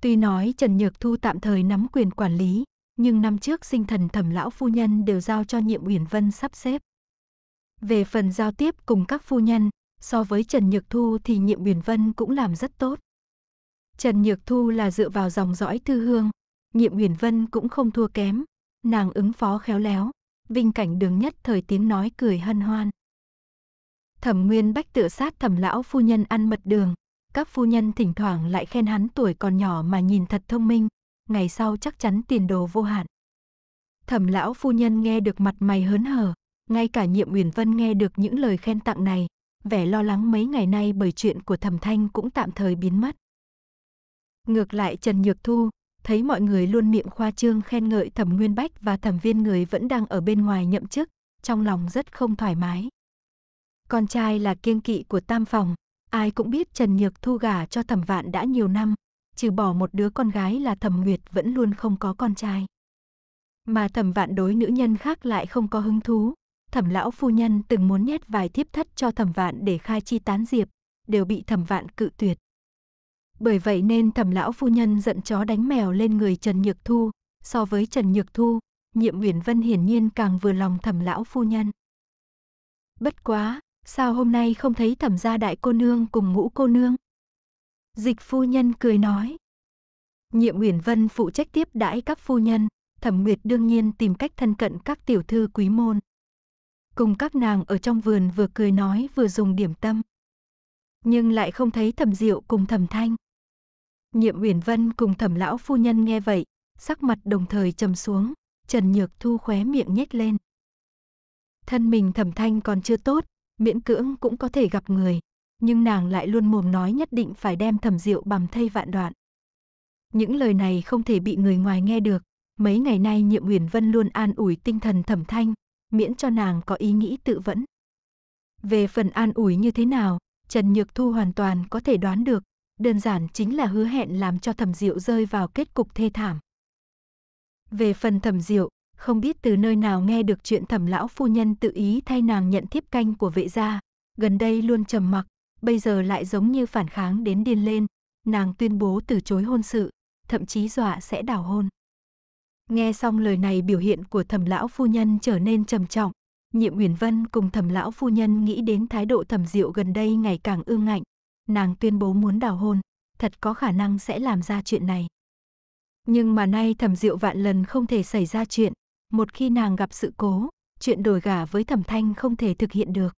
Tuy nói Trần Nhược Thu tạm thời nắm quyền quản lý, nhưng năm trước sinh thần thẩm lão phu nhân đều giao cho Nhiệm Uyển Vân sắp xếp. Về phần giao tiếp cùng các phu nhân, so với Trần Nhược Thu thì Nhiệm Uyển Vân cũng làm rất tốt. Trần Nhược Thu là dựa vào dòng dõi thư hương, Nhiệm Uyển Vân cũng không thua kém, nàng ứng phó khéo léo, vinh cảnh đường nhất thời tiếng nói cười hân hoan. Thẩm Nguyên Bách tựa sát thẩm lão phu nhân ăn mật đường, các phu nhân thỉnh thoảng lại khen hắn tuổi còn nhỏ mà nhìn thật thông minh, ngày sau chắc chắn tiền đồ vô hạn. Thẩm lão phu nhân nghe được mặt mày hớn hở, ngay cả Nhiệm Uyển Vân nghe được những lời khen tặng này, vẻ lo lắng mấy ngày nay bởi chuyện của Thẩm Thanh cũng tạm thời biến mất. Ngược lại Trần Nhược Thu, thấy mọi người luôn miệng khoa trương khen ngợi thẩm nguyên bách và thẩm viên người vẫn đang ở bên ngoài nhậm chức, trong lòng rất không thoải mái. Con trai là kiêng kỵ của tam phòng, ai cũng biết Trần Nhược Thu gả cho thẩm vạn đã nhiều năm, trừ bỏ một đứa con gái là thẩm nguyệt vẫn luôn không có con trai. Mà thẩm vạn đối nữ nhân khác lại không có hứng thú, thẩm lão phu nhân từng muốn nhét vài thiếp thất cho thẩm vạn để khai chi tán diệp, đều bị thẩm vạn cự tuyệt. Bởi vậy nên thẩm lão phu nhân giận chó đánh mèo lên người Trần Nhược Thu, so với Trần Nhược Thu, nhiệm Uyển Vân hiển nhiên càng vừa lòng thẩm lão phu nhân. Bất quá, sao hôm nay không thấy thẩm gia đại cô nương cùng ngũ cô nương? Dịch phu nhân cười nói. Nhiệm Uyển Vân phụ trách tiếp đãi các phu nhân, Thẩm Nguyệt đương nhiên tìm cách thân cận các tiểu thư quý môn. Cùng các nàng ở trong vườn vừa cười nói vừa dùng điểm tâm. Nhưng lại không thấy Thẩm Diệu cùng Thẩm Thanh. Nhiệm Uyển Vân cùng thẩm lão phu nhân nghe vậy, sắc mặt đồng thời trầm xuống, Trần Nhược Thu khóe miệng nhếch lên. Thân mình thẩm thanh còn chưa tốt, miễn cưỡng cũng có thể gặp người, nhưng nàng lại luôn mồm nói nhất định phải đem thẩm rượu bằm thay vạn đoạn. Những lời này không thể bị người ngoài nghe được, mấy ngày nay Nhiệm Uyển Vân luôn an ủi tinh thần thẩm thanh, miễn cho nàng có ý nghĩ tự vẫn. Về phần an ủi như thế nào, Trần Nhược Thu hoàn toàn có thể đoán được, đơn giản chính là hứa hẹn làm cho thẩm diệu rơi vào kết cục thê thảm. Về phần thẩm diệu, không biết từ nơi nào nghe được chuyện thẩm lão phu nhân tự ý thay nàng nhận thiếp canh của vệ gia, gần đây luôn trầm mặc, bây giờ lại giống như phản kháng đến điên lên, nàng tuyên bố từ chối hôn sự, thậm chí dọa sẽ đảo hôn. Nghe xong lời này biểu hiện của thẩm lão phu nhân trở nên trầm trọng, nhiệm uyển vân cùng thẩm lão phu nhân nghĩ đến thái độ thẩm diệu gần đây ngày càng ương ngạnh, nàng tuyên bố muốn đào hôn, thật có khả năng sẽ làm ra chuyện này. Nhưng mà nay thẩm diệu vạn lần không thể xảy ra chuyện, một khi nàng gặp sự cố, chuyện đổi gả với thẩm thanh không thể thực hiện được.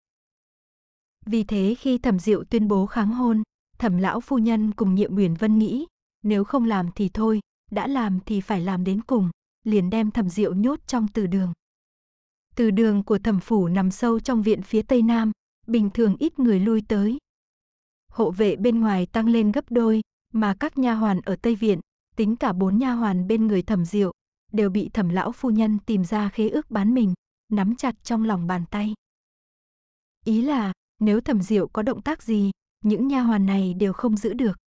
Vì thế khi thẩm diệu tuyên bố kháng hôn, thẩm lão phu nhân cùng nhiệm uyển vân nghĩ, nếu không làm thì thôi, đã làm thì phải làm đến cùng, liền đem thẩm diệu nhốt trong từ đường. Từ đường của thẩm phủ nằm sâu trong viện phía tây nam, bình thường ít người lui tới, hộ vệ bên ngoài tăng lên gấp đôi, mà các nha hoàn ở Tây Viện, tính cả bốn nha hoàn bên người thẩm diệu, đều bị thẩm lão phu nhân tìm ra khế ước bán mình, nắm chặt trong lòng bàn tay. Ý là, nếu thẩm diệu có động tác gì, những nha hoàn này đều không giữ được.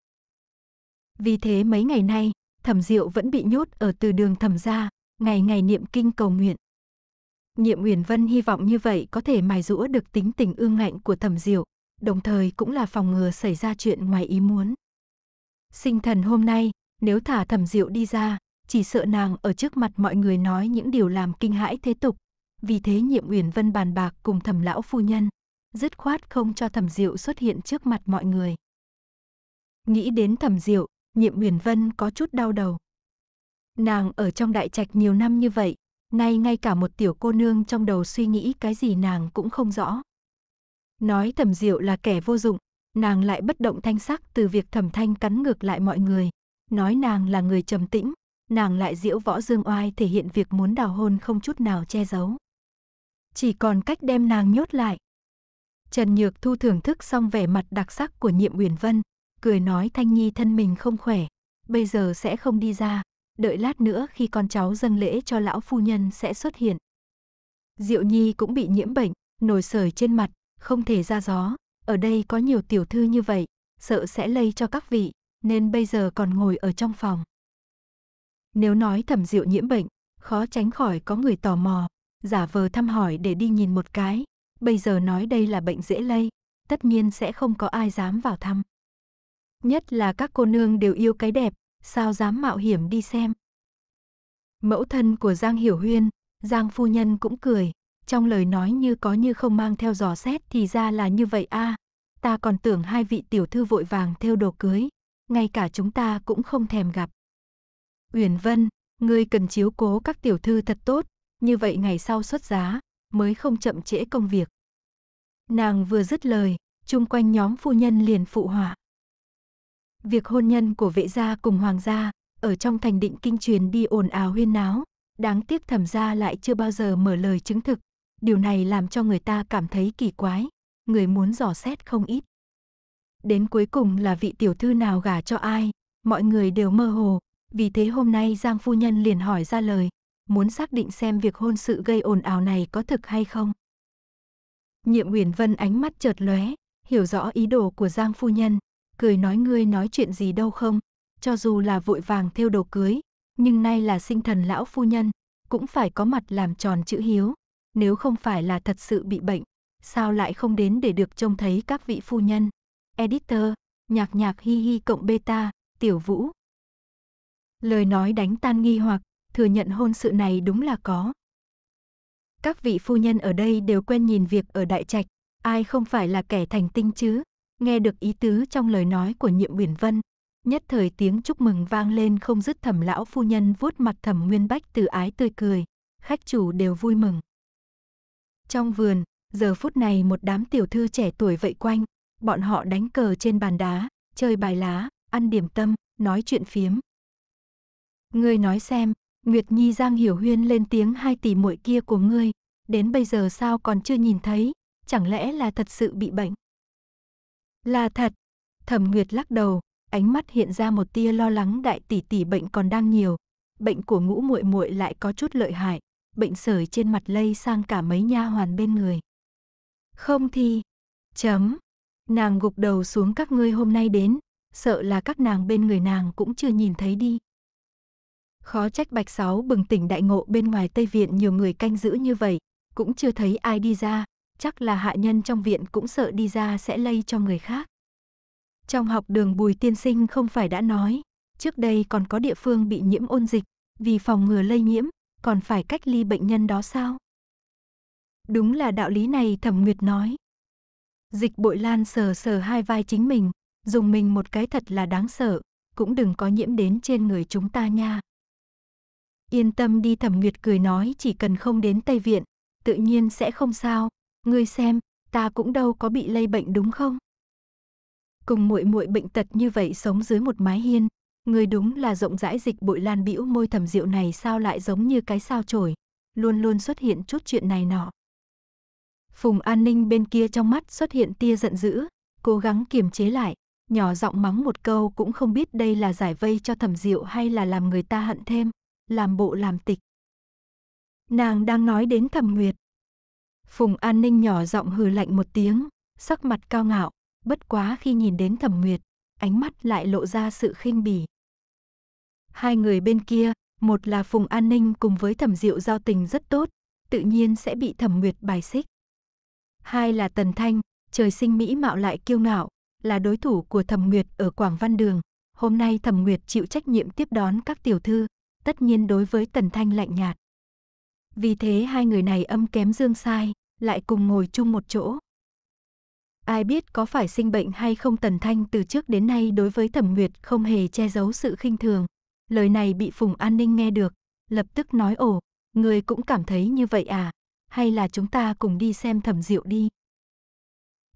Vì thế mấy ngày nay, thẩm diệu vẫn bị nhốt ở từ đường thẩm gia, ngày ngày niệm kinh cầu nguyện. Niệm Uyển Vân hy vọng như vậy có thể mài rũa được tính tình ương ngạnh của thẩm diệu, đồng thời cũng là phòng ngừa xảy ra chuyện ngoài ý muốn. Sinh thần hôm nay, nếu thả thẩm diệu đi ra, chỉ sợ nàng ở trước mặt mọi người nói những điều làm kinh hãi thế tục. Vì thế nhiệm Uyển Vân bàn bạc cùng thẩm lão phu nhân, dứt khoát không cho thẩm diệu xuất hiện trước mặt mọi người. Nghĩ đến thẩm diệu, nhiệm Uyển Vân có chút đau đầu. Nàng ở trong đại trạch nhiều năm như vậy, nay ngay cả một tiểu cô nương trong đầu suy nghĩ cái gì nàng cũng không rõ. Nói thẩm diệu là kẻ vô dụng, nàng lại bất động thanh sắc từ việc thẩm thanh cắn ngược lại mọi người. Nói nàng là người trầm tĩnh, nàng lại diễu võ dương oai thể hiện việc muốn đào hôn không chút nào che giấu. Chỉ còn cách đem nàng nhốt lại. Trần Nhược Thu thưởng thức xong vẻ mặt đặc sắc của nhiệm Uyển Vân, cười nói Thanh Nhi thân mình không khỏe, bây giờ sẽ không đi ra, đợi lát nữa khi con cháu dâng lễ cho lão phu nhân sẽ xuất hiện. Diệu Nhi cũng bị nhiễm bệnh, nổi sởi trên mặt, không thể ra gió, ở đây có nhiều tiểu thư như vậy, sợ sẽ lây cho các vị, nên bây giờ còn ngồi ở trong phòng. Nếu nói thẩm diệu nhiễm bệnh, khó tránh khỏi có người tò mò, giả vờ thăm hỏi để đi nhìn một cái, bây giờ nói đây là bệnh dễ lây, tất nhiên sẽ không có ai dám vào thăm. Nhất là các cô nương đều yêu cái đẹp, sao dám mạo hiểm đi xem. Mẫu thân của Giang Hiểu Huyên, Giang phu nhân cũng cười, trong lời nói như có như không mang theo giò xét thì ra là như vậy a. À. Ta còn tưởng hai vị tiểu thư vội vàng theo đồ cưới, ngay cả chúng ta cũng không thèm gặp. Uyển Vân, ngươi cần chiếu cố các tiểu thư thật tốt, như vậy ngày sau xuất giá mới không chậm trễ công việc. Nàng vừa dứt lời, chung quanh nhóm phu nhân liền phụ họa. Việc hôn nhân của vệ gia cùng hoàng gia ở trong thành định kinh truyền đi ồn ào huyên náo, đáng tiếc thẩm gia lại chưa bao giờ mở lời chứng thực, điều này làm cho người ta cảm thấy kỳ quái, người muốn dò xét không ít. Đến cuối cùng là vị tiểu thư nào gả cho ai, mọi người đều mơ hồ, vì thế hôm nay Giang phu nhân liền hỏi ra lời, muốn xác định xem việc hôn sự gây ồn ào này có thực hay không. Nhiệm Uyển Vân ánh mắt chợt lóe, hiểu rõ ý đồ của Giang phu nhân, cười nói ngươi nói chuyện gì đâu không, cho dù là vội vàng theo đồ cưới, nhưng nay là sinh thần lão phu nhân, cũng phải có mặt làm tròn chữ hiếu, nếu không phải là thật sự bị bệnh, sao lại không đến để được trông thấy các vị phu nhân. Editor, nhạc nhạc hi hi cộng beta, tiểu vũ. Lời nói đánh tan nghi hoặc, thừa nhận hôn sự này đúng là có. Các vị phu nhân ở đây đều quen nhìn việc ở đại trạch, ai không phải là kẻ thành tinh chứ? Nghe được ý tứ trong lời nói của Nhiệm biển Vân, nhất thời tiếng chúc mừng vang lên không dứt thẩm lão phu nhân vuốt mặt thẩm nguyên bách từ ái tươi cười khách chủ đều vui mừng trong vườn, giờ phút này một đám tiểu thư trẻ tuổi vây quanh, bọn họ đánh cờ trên bàn đá, chơi bài lá, ăn điểm tâm, nói chuyện phiếm. Ngươi nói xem, Nguyệt Nhi Giang Hiểu Huyên lên tiếng hai tỷ muội kia của ngươi, đến bây giờ sao còn chưa nhìn thấy, chẳng lẽ là thật sự bị bệnh? Là thật. Thẩm Nguyệt lắc đầu, ánh mắt hiện ra một tia lo lắng đại tỷ tỷ bệnh còn đang nhiều, bệnh của ngũ muội muội lại có chút lợi hại, bệnh sởi trên mặt lây sang cả mấy nha hoàn bên người. Không thì, chấm. Nàng gục đầu xuống các ngươi hôm nay đến, sợ là các nàng bên người nàng cũng chưa nhìn thấy đi. Khó trách Bạch Sáu bừng tỉnh đại ngộ bên ngoài Tây Viện nhiều người canh giữ như vậy, cũng chưa thấy ai đi ra, chắc là hạ nhân trong viện cũng sợ đi ra sẽ lây cho người khác. Trong học đường Bùi Tiên Sinh không phải đã nói, trước đây còn có địa phương bị nhiễm ôn dịch, vì phòng ngừa lây nhiễm, còn phải cách ly bệnh nhân đó sao? Đúng là đạo lý này Thẩm Nguyệt nói. Dịch bội lan sờ sờ hai vai chính mình, dùng mình một cái thật là đáng sợ, cũng đừng có nhiễm đến trên người chúng ta nha. Yên tâm đi Thẩm Nguyệt cười nói chỉ cần không đến Tây Viện, tự nhiên sẽ không sao, ngươi xem, ta cũng đâu có bị lây bệnh đúng không? Cùng muội muội bệnh tật như vậy sống dưới một mái hiên, Người đúng là rộng rãi dịch bụi lan bĩu môi thầm rượu này sao lại giống như cái sao chổi. Luôn luôn xuất hiện chút chuyện này nọ. Phùng an ninh bên kia trong mắt xuất hiện tia giận dữ, cố gắng kiềm chế lại, nhỏ giọng mắng một câu cũng không biết đây là giải vây cho thẩm diệu hay là làm người ta hận thêm, làm bộ làm tịch. Nàng đang nói đến thẩm nguyệt. Phùng an ninh nhỏ giọng hừ lạnh một tiếng, sắc mặt cao ngạo, bất quá khi nhìn đến thẩm nguyệt, ánh mắt lại lộ ra sự khinh bỉ, Hai người bên kia, một là Phùng An Ninh cùng với Thẩm Diệu giao tình rất tốt, tự nhiên sẽ bị Thẩm Nguyệt bài xích. Hai là Tần Thanh, trời sinh mỹ mạo lại kiêu ngạo, là đối thủ của Thẩm Nguyệt ở Quảng Văn Đường. Hôm nay Thẩm Nguyệt chịu trách nhiệm tiếp đón các tiểu thư, tất nhiên đối với Tần Thanh lạnh nhạt. Vì thế hai người này âm kém dương sai, lại cùng ngồi chung một chỗ. Ai biết có phải sinh bệnh hay không Tần Thanh từ trước đến nay đối với Thẩm Nguyệt không hề che giấu sự khinh thường, Lời này bị Phùng An Ninh nghe được, lập tức nói ổ, người cũng cảm thấy như vậy à, hay là chúng ta cùng đi xem thẩm diệu đi.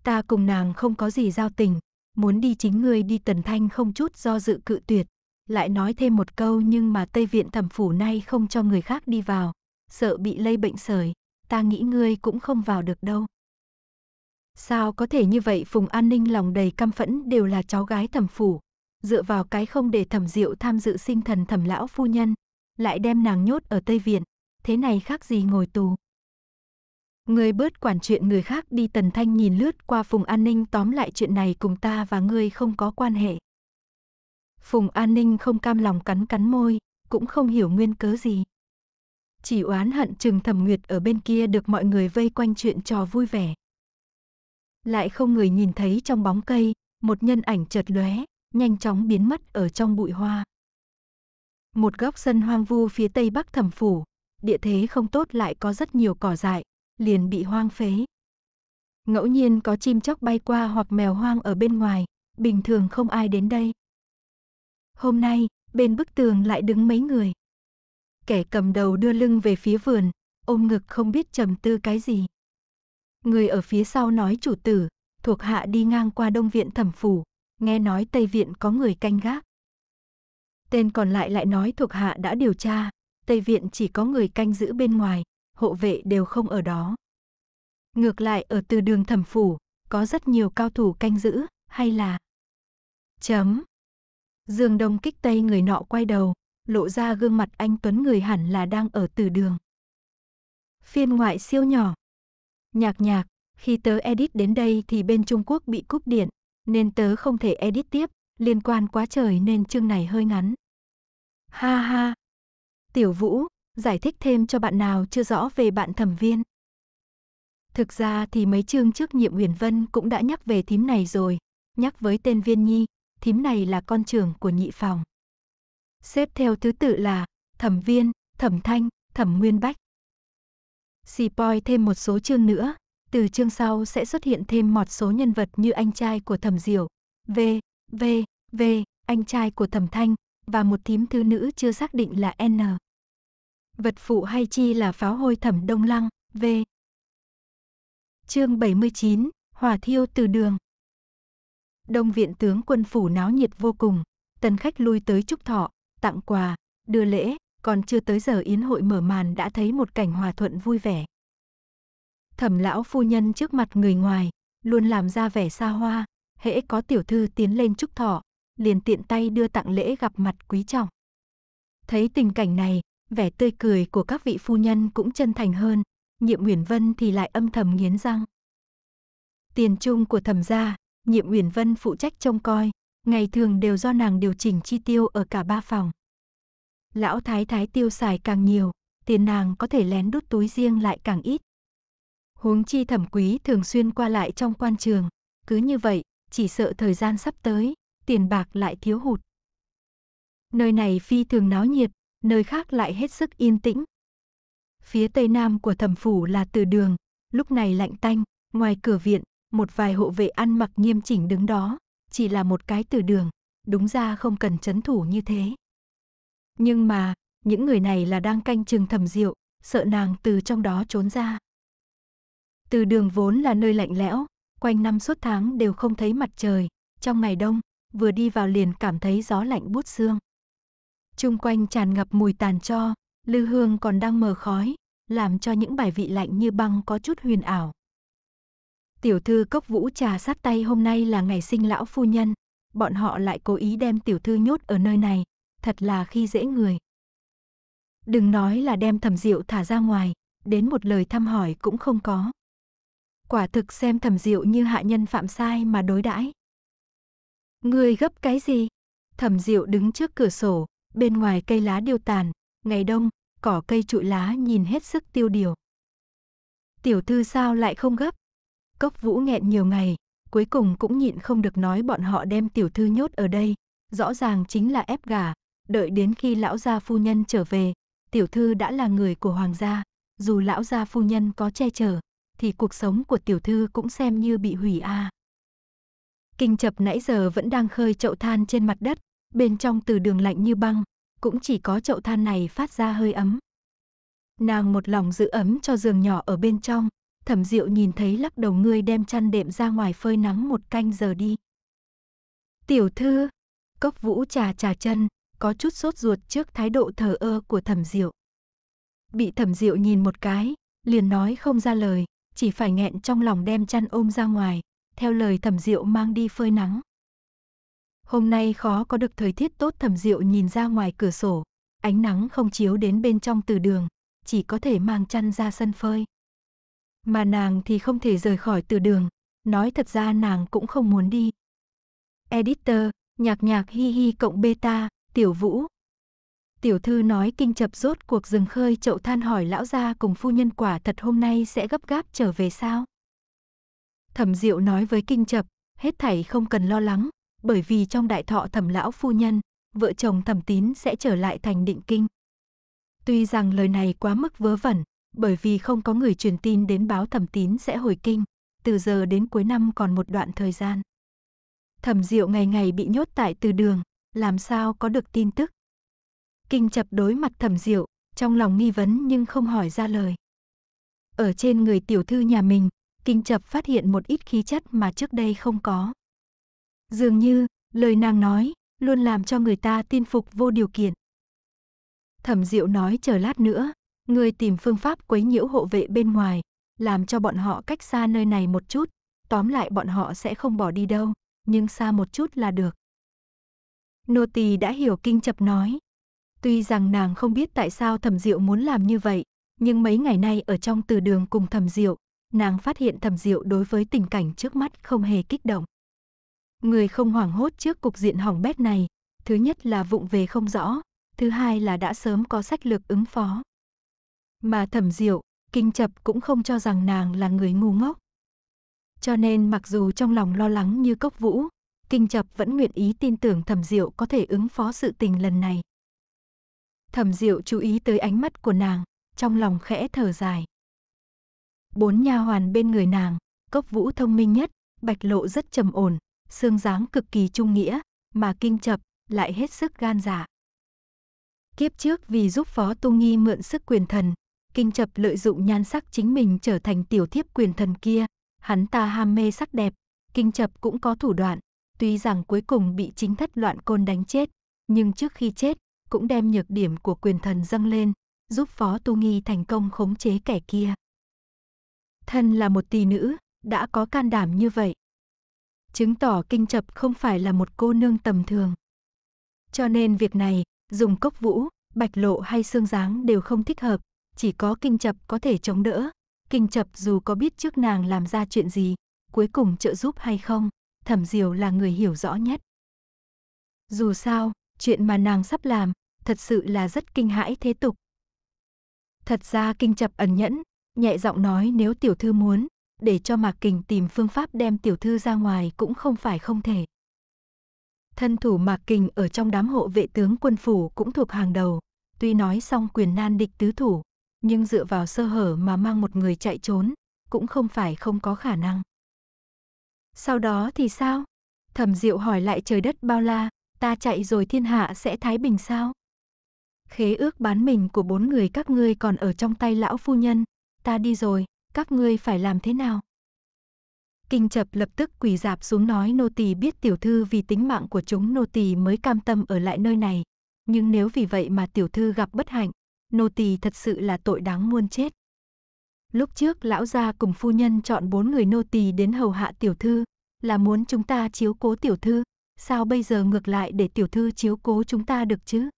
Ta cùng nàng không có gì giao tình, muốn đi chính ngươi đi tần thanh không chút do dự cự tuyệt. Lại nói thêm một câu nhưng mà Tây Viện thẩm phủ nay không cho người khác đi vào, sợ bị lây bệnh sởi, ta nghĩ ngươi cũng không vào được đâu. Sao có thể như vậy Phùng An Ninh lòng đầy căm phẫn đều là cháu gái thẩm phủ, dựa vào cái không để thẩm diệu tham dự sinh thần thẩm lão phu nhân, lại đem nàng nhốt ở Tây Viện, thế này khác gì ngồi tù. người bớt quản chuyện người khác đi Tần Thanh nhìn lướt qua Phùng An Ninh tóm lại chuyện này cùng ta và ngươi không có quan hệ. Phùng An Ninh không cam lòng cắn cắn môi, cũng không hiểu nguyên cớ gì. Chỉ oán hận chừng thẩm nguyệt ở bên kia được mọi người vây quanh chuyện trò vui vẻ. Lại không người nhìn thấy trong bóng cây, một nhân ảnh chợt lóe, nhanh chóng biến mất ở trong bụi hoa. Một góc sân hoang vu phía tây bắc thẩm phủ, địa thế không tốt lại có rất nhiều cỏ dại, liền bị hoang phế. Ngẫu nhiên có chim chóc bay qua hoặc mèo hoang ở bên ngoài, bình thường không ai đến đây. Hôm nay, bên bức tường lại đứng mấy người. Kẻ cầm đầu đưa lưng về phía vườn, ôm ngực không biết trầm tư cái gì. Người ở phía sau nói chủ tử, thuộc hạ đi ngang qua đông viện thẩm phủ, nghe nói Tây Viện có người canh gác. Tên còn lại lại nói thuộc hạ đã điều tra, Tây Viện chỉ có người canh giữ bên ngoài, hộ vệ đều không ở đó. Ngược lại ở từ đường thẩm phủ, có rất nhiều cao thủ canh giữ, hay là... Chấm. Dương Đông kích Tây người nọ quay đầu, lộ ra gương mặt anh Tuấn người hẳn là đang ở từ đường. Phiên ngoại siêu nhỏ. Nhạc nhạc, khi tớ edit đến đây thì bên Trung Quốc bị cúp điện, nên tớ không thể edit tiếp, liên quan quá trời nên chương này hơi ngắn. Ha ha. Tiểu Vũ, giải thích thêm cho bạn nào chưa rõ về bạn thẩm viên. Thực ra thì mấy chương trước nhiệm Uyển Vân cũng đã nhắc về thím này rồi, nhắc với tên Viên Nhi, thím này là con trưởng của nhị phòng. Xếp theo thứ tự là Thẩm Viên, Thẩm Thanh, Thẩm Nguyên Bách. Xì thêm một số chương nữa, từ chương sau sẽ xuất hiện thêm một số nhân vật như anh trai của Thẩm diệu V, V, V, anh trai của Thẩm Thanh và một thím thư nữ chưa xác định là N. Vật phụ hay chi là pháo hôi Thẩm Đông Lăng, V. Chương 79, Hỏa thiêu từ đường. Đông viện tướng quân phủ náo nhiệt vô cùng, tân khách lui tới chúc thọ, tặng quà, đưa lễ, còn chưa tới giờ yến hội mở màn đã thấy một cảnh hòa thuận vui vẻ thẩm lão phu nhân trước mặt người ngoài, luôn làm ra vẻ xa hoa, hễ có tiểu thư tiến lên chúc thọ, liền tiện tay đưa tặng lễ gặp mặt quý trọng. Thấy tình cảnh này, vẻ tươi cười của các vị phu nhân cũng chân thành hơn, Nhiệm Uyển Vân thì lại âm thầm nghiến răng. Tiền chung của thẩm gia, Nhiệm Uyển Vân phụ trách trông coi, ngày thường đều do nàng điều chỉnh chi tiêu ở cả ba phòng. Lão thái thái tiêu xài càng nhiều, tiền nàng có thể lén đút túi riêng lại càng ít, huống chi thẩm quý thường xuyên qua lại trong quan trường. Cứ như vậy, chỉ sợ thời gian sắp tới, tiền bạc lại thiếu hụt. Nơi này phi thường náo nhiệt, nơi khác lại hết sức yên tĩnh. Phía tây nam của thẩm phủ là từ đường, lúc này lạnh tanh, ngoài cửa viện, một vài hộ vệ ăn mặc nghiêm chỉnh đứng đó, chỉ là một cái từ đường, đúng ra không cần chấn thủ như thế. Nhưng mà, những người này là đang canh chừng thẩm diệu, sợ nàng từ trong đó trốn ra. Từ đường vốn là nơi lạnh lẽo, quanh năm suốt tháng đều không thấy mặt trời, trong ngày đông, vừa đi vào liền cảm thấy gió lạnh bút xương. Trung quanh tràn ngập mùi tàn cho, lư hương còn đang mờ khói, làm cho những bài vị lạnh như băng có chút huyền ảo. Tiểu thư cốc vũ trà sát tay hôm nay là ngày sinh lão phu nhân, bọn họ lại cố ý đem tiểu thư nhốt ở nơi này, thật là khi dễ người. Đừng nói là đem thầm rượu thả ra ngoài, đến một lời thăm hỏi cũng không có quả thực xem thẩm diệu như hạ nhân phạm sai mà đối đãi. người gấp cái gì? Thẩm diệu đứng trước cửa sổ, bên ngoài cây lá điều tàn, ngày đông, cỏ cây trụi lá nhìn hết sức tiêu điều. Tiểu thư sao lại không gấp? Cốc vũ nghẹn nhiều ngày, cuối cùng cũng nhịn không được nói bọn họ đem tiểu thư nhốt ở đây, rõ ràng chính là ép gà, đợi đến khi lão gia phu nhân trở về, tiểu thư đã là người của hoàng gia, dù lão gia phu nhân có che chở, thì cuộc sống của tiểu thư cũng xem như bị hủy a. À. Kinh chập nãy giờ vẫn đang khơi chậu than trên mặt đất, bên trong từ đường lạnh như băng, cũng chỉ có chậu than này phát ra hơi ấm. Nàng một lòng giữ ấm cho giường nhỏ ở bên trong, thẩm diệu nhìn thấy lắc đầu ngươi đem chăn đệm ra ngoài phơi nắng một canh giờ đi. Tiểu thư, cốc vũ trà trà chân, có chút sốt ruột trước thái độ thờ ơ của thẩm diệu. Bị thẩm diệu nhìn một cái, liền nói không ra lời, chỉ phải nghẹn trong lòng đem chăn ôm ra ngoài, theo lời thẩm diệu mang đi phơi nắng. Hôm nay khó có được thời tiết tốt thẩm diệu nhìn ra ngoài cửa sổ, ánh nắng không chiếu đến bên trong từ đường, chỉ có thể mang chăn ra sân phơi. Mà nàng thì không thể rời khỏi từ đường, nói thật ra nàng cũng không muốn đi. Editor, nhạc nhạc hi hi cộng beta, tiểu vũ, Tiểu thư nói kinh chập rốt cuộc rừng khơi chậu than hỏi lão gia cùng phu nhân quả thật hôm nay sẽ gấp gáp trở về sao. Thẩm diệu nói với kinh chập, hết thảy không cần lo lắng, bởi vì trong đại thọ thẩm lão phu nhân, vợ chồng thẩm tín sẽ trở lại thành định kinh. Tuy rằng lời này quá mức vớ vẩn, bởi vì không có người truyền tin đến báo thẩm tín sẽ hồi kinh, từ giờ đến cuối năm còn một đoạn thời gian. Thẩm Diệu ngày ngày bị nhốt tại từ đường, làm sao có được tin tức, Kinh chập đối mặt thẩm diệu, trong lòng nghi vấn nhưng không hỏi ra lời. Ở trên người tiểu thư nhà mình, kinh chập phát hiện một ít khí chất mà trước đây không có. Dường như, lời nàng nói, luôn làm cho người ta tin phục vô điều kiện. Thẩm diệu nói chờ lát nữa, người tìm phương pháp quấy nhiễu hộ vệ bên ngoài, làm cho bọn họ cách xa nơi này một chút, tóm lại bọn họ sẽ không bỏ đi đâu, nhưng xa một chút là được. Nô tỳ đã hiểu kinh chập nói, Tuy rằng nàng không biết tại sao Thẩm Diệu muốn làm như vậy, nhưng mấy ngày nay ở trong từ đường cùng Thẩm Diệu, nàng phát hiện Thẩm Diệu đối với tình cảnh trước mắt không hề kích động. Người không hoảng hốt trước cục diện hỏng bét này, thứ nhất là vụng về không rõ, thứ hai là đã sớm có sách lược ứng phó. Mà Thẩm Diệu, Kinh Chập cũng không cho rằng nàng là người ngu ngốc. Cho nên mặc dù trong lòng lo lắng như cốc vũ, Kinh Chập vẫn nguyện ý tin tưởng Thẩm Diệu có thể ứng phó sự tình lần này. Thẩm Diệu chú ý tới ánh mắt của nàng, trong lòng khẽ thở dài. Bốn nha hoàn bên người nàng, Cốc Vũ thông minh nhất, Bạch Lộ rất trầm ổn, xương dáng cực kỳ trung nghĩa, mà Kinh Chập lại hết sức gan dạ. Kiếp trước vì giúp Phó Tu Nghi mượn sức quyền thần, Kinh Chập lợi dụng nhan sắc chính mình trở thành tiểu thiếp quyền thần kia, hắn ta ham mê sắc đẹp, Kinh Chập cũng có thủ đoạn, tuy rằng cuối cùng bị chính thất loạn côn đánh chết, nhưng trước khi chết, cũng đem nhược điểm của quyền thần dâng lên, giúp Phó Tu Nghi thành công khống chế kẻ kia. Thân là một tỳ nữ, đã có can đảm như vậy. Chứng tỏ kinh chập không phải là một cô nương tầm thường. Cho nên việc này, dùng cốc vũ, bạch lộ hay xương dáng đều không thích hợp, chỉ có kinh chập có thể chống đỡ. Kinh chập dù có biết trước nàng làm ra chuyện gì, cuối cùng trợ giúp hay không, thẩm diều là người hiểu rõ nhất. Dù sao, chuyện mà nàng sắp làm, thật sự là rất kinh hãi thế tục. Thật ra kinh chập ẩn nhẫn, nhẹ giọng nói nếu tiểu thư muốn, để cho Mạc Kình tìm phương pháp đem tiểu thư ra ngoài cũng không phải không thể. Thân thủ Mạc Kình ở trong đám hộ vệ tướng quân phủ cũng thuộc hàng đầu, tuy nói xong quyền nan địch tứ thủ, nhưng dựa vào sơ hở mà mang một người chạy trốn, cũng không phải không có khả năng. Sau đó thì sao? Thẩm Diệu hỏi lại trời đất bao la, ta chạy rồi thiên hạ sẽ thái bình sao? khế ước bán mình của bốn người các ngươi còn ở trong tay lão phu nhân, ta đi rồi, các ngươi phải làm thế nào? Kinh chập lập tức quỳ dạp xuống nói nô tỳ biết tiểu thư vì tính mạng của chúng nô tỳ mới cam tâm ở lại nơi này, nhưng nếu vì vậy mà tiểu thư gặp bất hạnh, nô tỳ thật sự là tội đáng muôn chết. Lúc trước lão gia cùng phu nhân chọn bốn người nô tỳ đến hầu hạ tiểu thư, là muốn chúng ta chiếu cố tiểu thư, sao bây giờ ngược lại để tiểu thư chiếu cố chúng ta được chứ?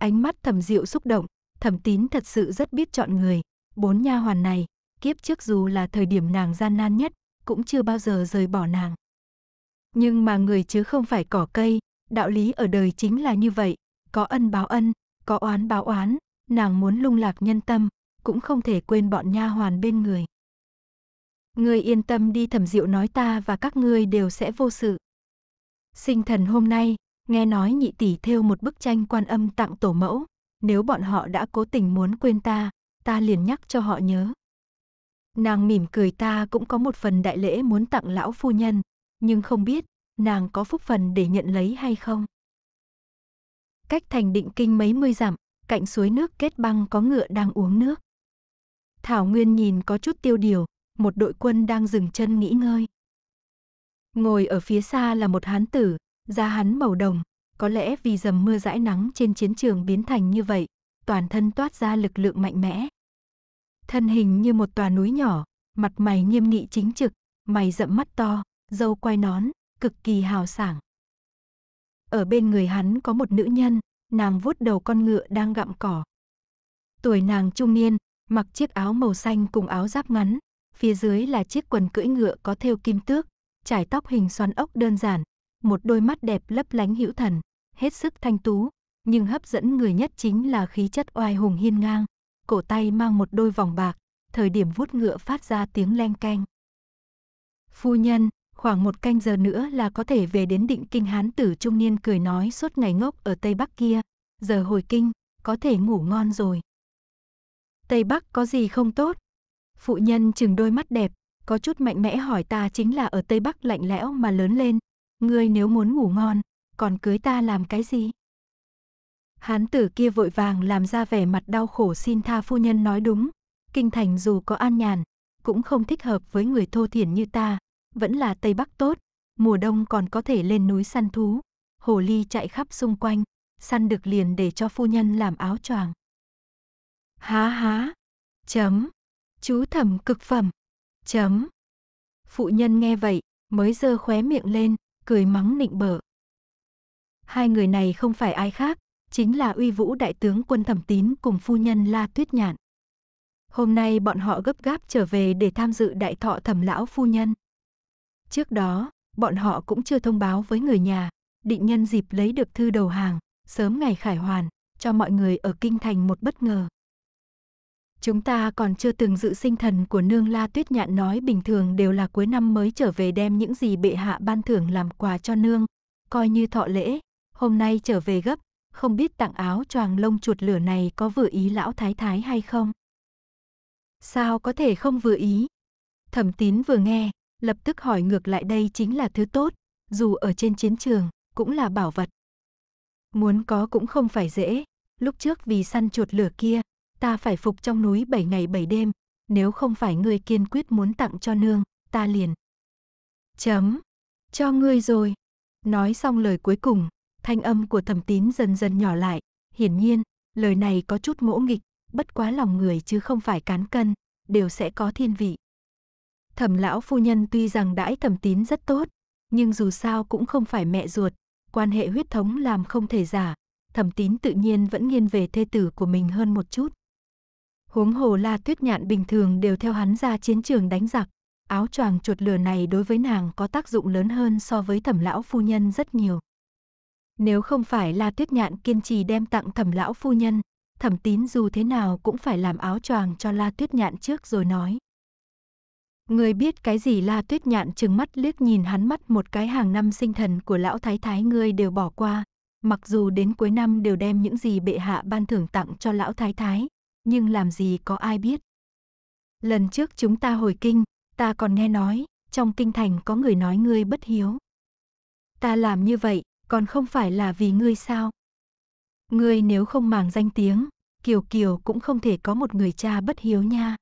Ánh mắt thẩm diệu xúc động, thẩm tín thật sự rất biết chọn người. Bốn nha hoàn này, kiếp trước dù là thời điểm nàng gian nan nhất, cũng chưa bao giờ rời bỏ nàng. Nhưng mà người chứ không phải cỏ cây, đạo lý ở đời chính là như vậy, có ân báo ân, có oán báo oán, nàng muốn lung lạc nhân tâm, cũng không thể quên bọn nha hoàn bên người. Ngươi yên tâm đi thẩm diệu nói ta và các ngươi đều sẽ vô sự. Sinh thần hôm nay, nghe nói nhị tỷ thêu một bức tranh quan âm tặng tổ mẫu, nếu bọn họ đã cố tình muốn quên ta, ta liền nhắc cho họ nhớ. Nàng mỉm cười ta cũng có một phần đại lễ muốn tặng lão phu nhân, nhưng không biết nàng có phúc phần để nhận lấy hay không. Cách thành định kinh mấy mươi dặm, cạnh suối nước kết băng có ngựa đang uống nước. Thảo Nguyên nhìn có chút tiêu điều, một đội quân đang dừng chân nghỉ ngơi. Ngồi ở phía xa là một hán tử, da hắn màu đồng, có lẽ vì dầm mưa dãi nắng trên chiến trường biến thành như vậy, toàn thân toát ra lực lượng mạnh mẽ. Thân hình như một tòa núi nhỏ, mặt mày nghiêm nghị chính trực, mày rậm mắt to, râu quai nón, cực kỳ hào sảng. Ở bên người hắn có một nữ nhân, nàng vuốt đầu con ngựa đang gặm cỏ. Tuổi nàng trung niên, mặc chiếc áo màu xanh cùng áo giáp ngắn, phía dưới là chiếc quần cưỡi ngựa có thêu kim tước, trải tóc hình xoắn ốc đơn giản, một đôi mắt đẹp lấp lánh hữu thần, hết sức thanh tú, nhưng hấp dẫn người nhất chính là khí chất oai hùng hiên ngang, cổ tay mang một đôi vòng bạc, thời điểm vuốt ngựa phát ra tiếng leng keng. Phu nhân, khoảng một canh giờ nữa là có thể về đến định kinh hán tử trung niên cười nói suốt ngày ngốc ở Tây Bắc kia, giờ hồi kinh, có thể ngủ ngon rồi. Tây Bắc có gì không tốt? Phụ nhân chừng đôi mắt đẹp, có chút mạnh mẽ hỏi ta chính là ở Tây Bắc lạnh lẽo mà lớn lên, ngươi nếu muốn ngủ ngon, còn cưới ta làm cái gì? Hán tử kia vội vàng làm ra vẻ mặt đau khổ xin tha phu nhân nói đúng, kinh thành dù có an nhàn, cũng không thích hợp với người thô thiển như ta, vẫn là Tây Bắc tốt, mùa đông còn có thể lên núi săn thú, hồ ly chạy khắp xung quanh, săn được liền để cho phu nhân làm áo choàng. Há há, chấm, chú thẩm cực phẩm, chấm. Phụ nhân nghe vậy, mới dơ khóe miệng lên, cười mắng nịnh bợ. Hai người này không phải ai khác, chính là uy vũ đại tướng quân thẩm tín cùng phu nhân La Tuyết Nhạn. Hôm nay bọn họ gấp gáp trở về để tham dự đại thọ thẩm lão phu nhân. Trước đó, bọn họ cũng chưa thông báo với người nhà, định nhân dịp lấy được thư đầu hàng, sớm ngày khải hoàn, cho mọi người ở kinh thành một bất ngờ. Chúng ta còn chưa từng dự sinh thần của nương la tuyết nhạn nói bình thường đều là cuối năm mới trở về đem những gì bệ hạ ban thưởng làm quà cho nương, coi như thọ lễ, hôm nay trở về gấp, không biết tặng áo choàng lông chuột lửa này có vừa ý lão thái thái hay không. Sao có thể không vừa ý? Thẩm tín vừa nghe, lập tức hỏi ngược lại đây chính là thứ tốt, dù ở trên chiến trường, cũng là bảo vật. Muốn có cũng không phải dễ, lúc trước vì săn chuột lửa kia, ta phải phục trong núi bảy ngày bảy đêm, nếu không phải ngươi kiên quyết muốn tặng cho nương, ta liền. Chấm. Cho ngươi rồi. Nói xong lời cuối cùng, thanh âm của thẩm tín dần dần nhỏ lại, hiển nhiên, lời này có chút ngỗ nghịch, bất quá lòng người chứ không phải cán cân, đều sẽ có thiên vị. Thẩm lão phu nhân tuy rằng đãi thẩm tín rất tốt, nhưng dù sao cũng không phải mẹ ruột, quan hệ huyết thống làm không thể giả, thẩm tín tự nhiên vẫn nghiêng về thê tử của mình hơn một chút, Huống hồ La Tuyết Nhạn bình thường đều theo hắn ra chiến trường đánh giặc, áo choàng chuột lửa này đối với nàng có tác dụng lớn hơn so với thẩm lão phu nhân rất nhiều. Nếu không phải La Tuyết Nhạn kiên trì đem tặng thẩm lão phu nhân, thẩm tín dù thế nào cũng phải làm áo choàng cho La Tuyết Nhạn trước rồi nói. Người biết cái gì La Tuyết Nhạn trừng mắt liếc nhìn hắn mắt một cái hàng năm sinh thần của lão thái thái ngươi đều bỏ qua, mặc dù đến cuối năm đều đem những gì bệ hạ ban thưởng tặng cho lão thái thái, nhưng làm gì có ai biết. Lần trước chúng ta hồi kinh, ta còn nghe nói, trong kinh thành có người nói ngươi bất hiếu. Ta làm như vậy, còn không phải là vì ngươi sao? Ngươi nếu không màng danh tiếng, Kiều Kiều cũng không thể có một người cha bất hiếu nha.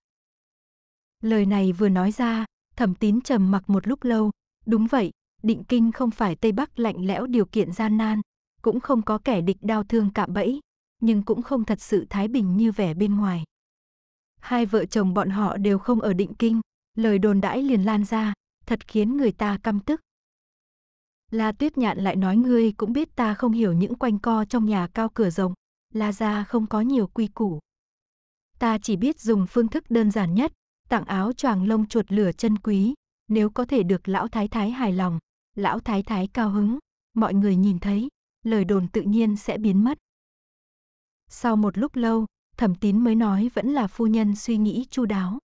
Lời này vừa nói ra, thẩm tín trầm mặc một lúc lâu, đúng vậy, định kinh không phải Tây Bắc lạnh lẽo điều kiện gian nan, cũng không có kẻ địch đau thương cạm bẫy, nhưng cũng không thật sự thái bình như vẻ bên ngoài. Hai vợ chồng bọn họ đều không ở định kinh, lời đồn đãi liền lan ra, thật khiến người ta căm tức. La Tuyết Nhạn lại nói ngươi cũng biết ta không hiểu những quanh co trong nhà cao cửa rộng, La gia không có nhiều quy củ. Ta chỉ biết dùng phương thức đơn giản nhất, tặng áo choàng lông chuột lửa chân quý, nếu có thể được lão thái thái hài lòng, lão thái thái cao hứng, mọi người nhìn thấy, lời đồn tự nhiên sẽ biến mất. Sau một lúc lâu, thẩm tín mới nói vẫn là phu nhân suy nghĩ chu đáo.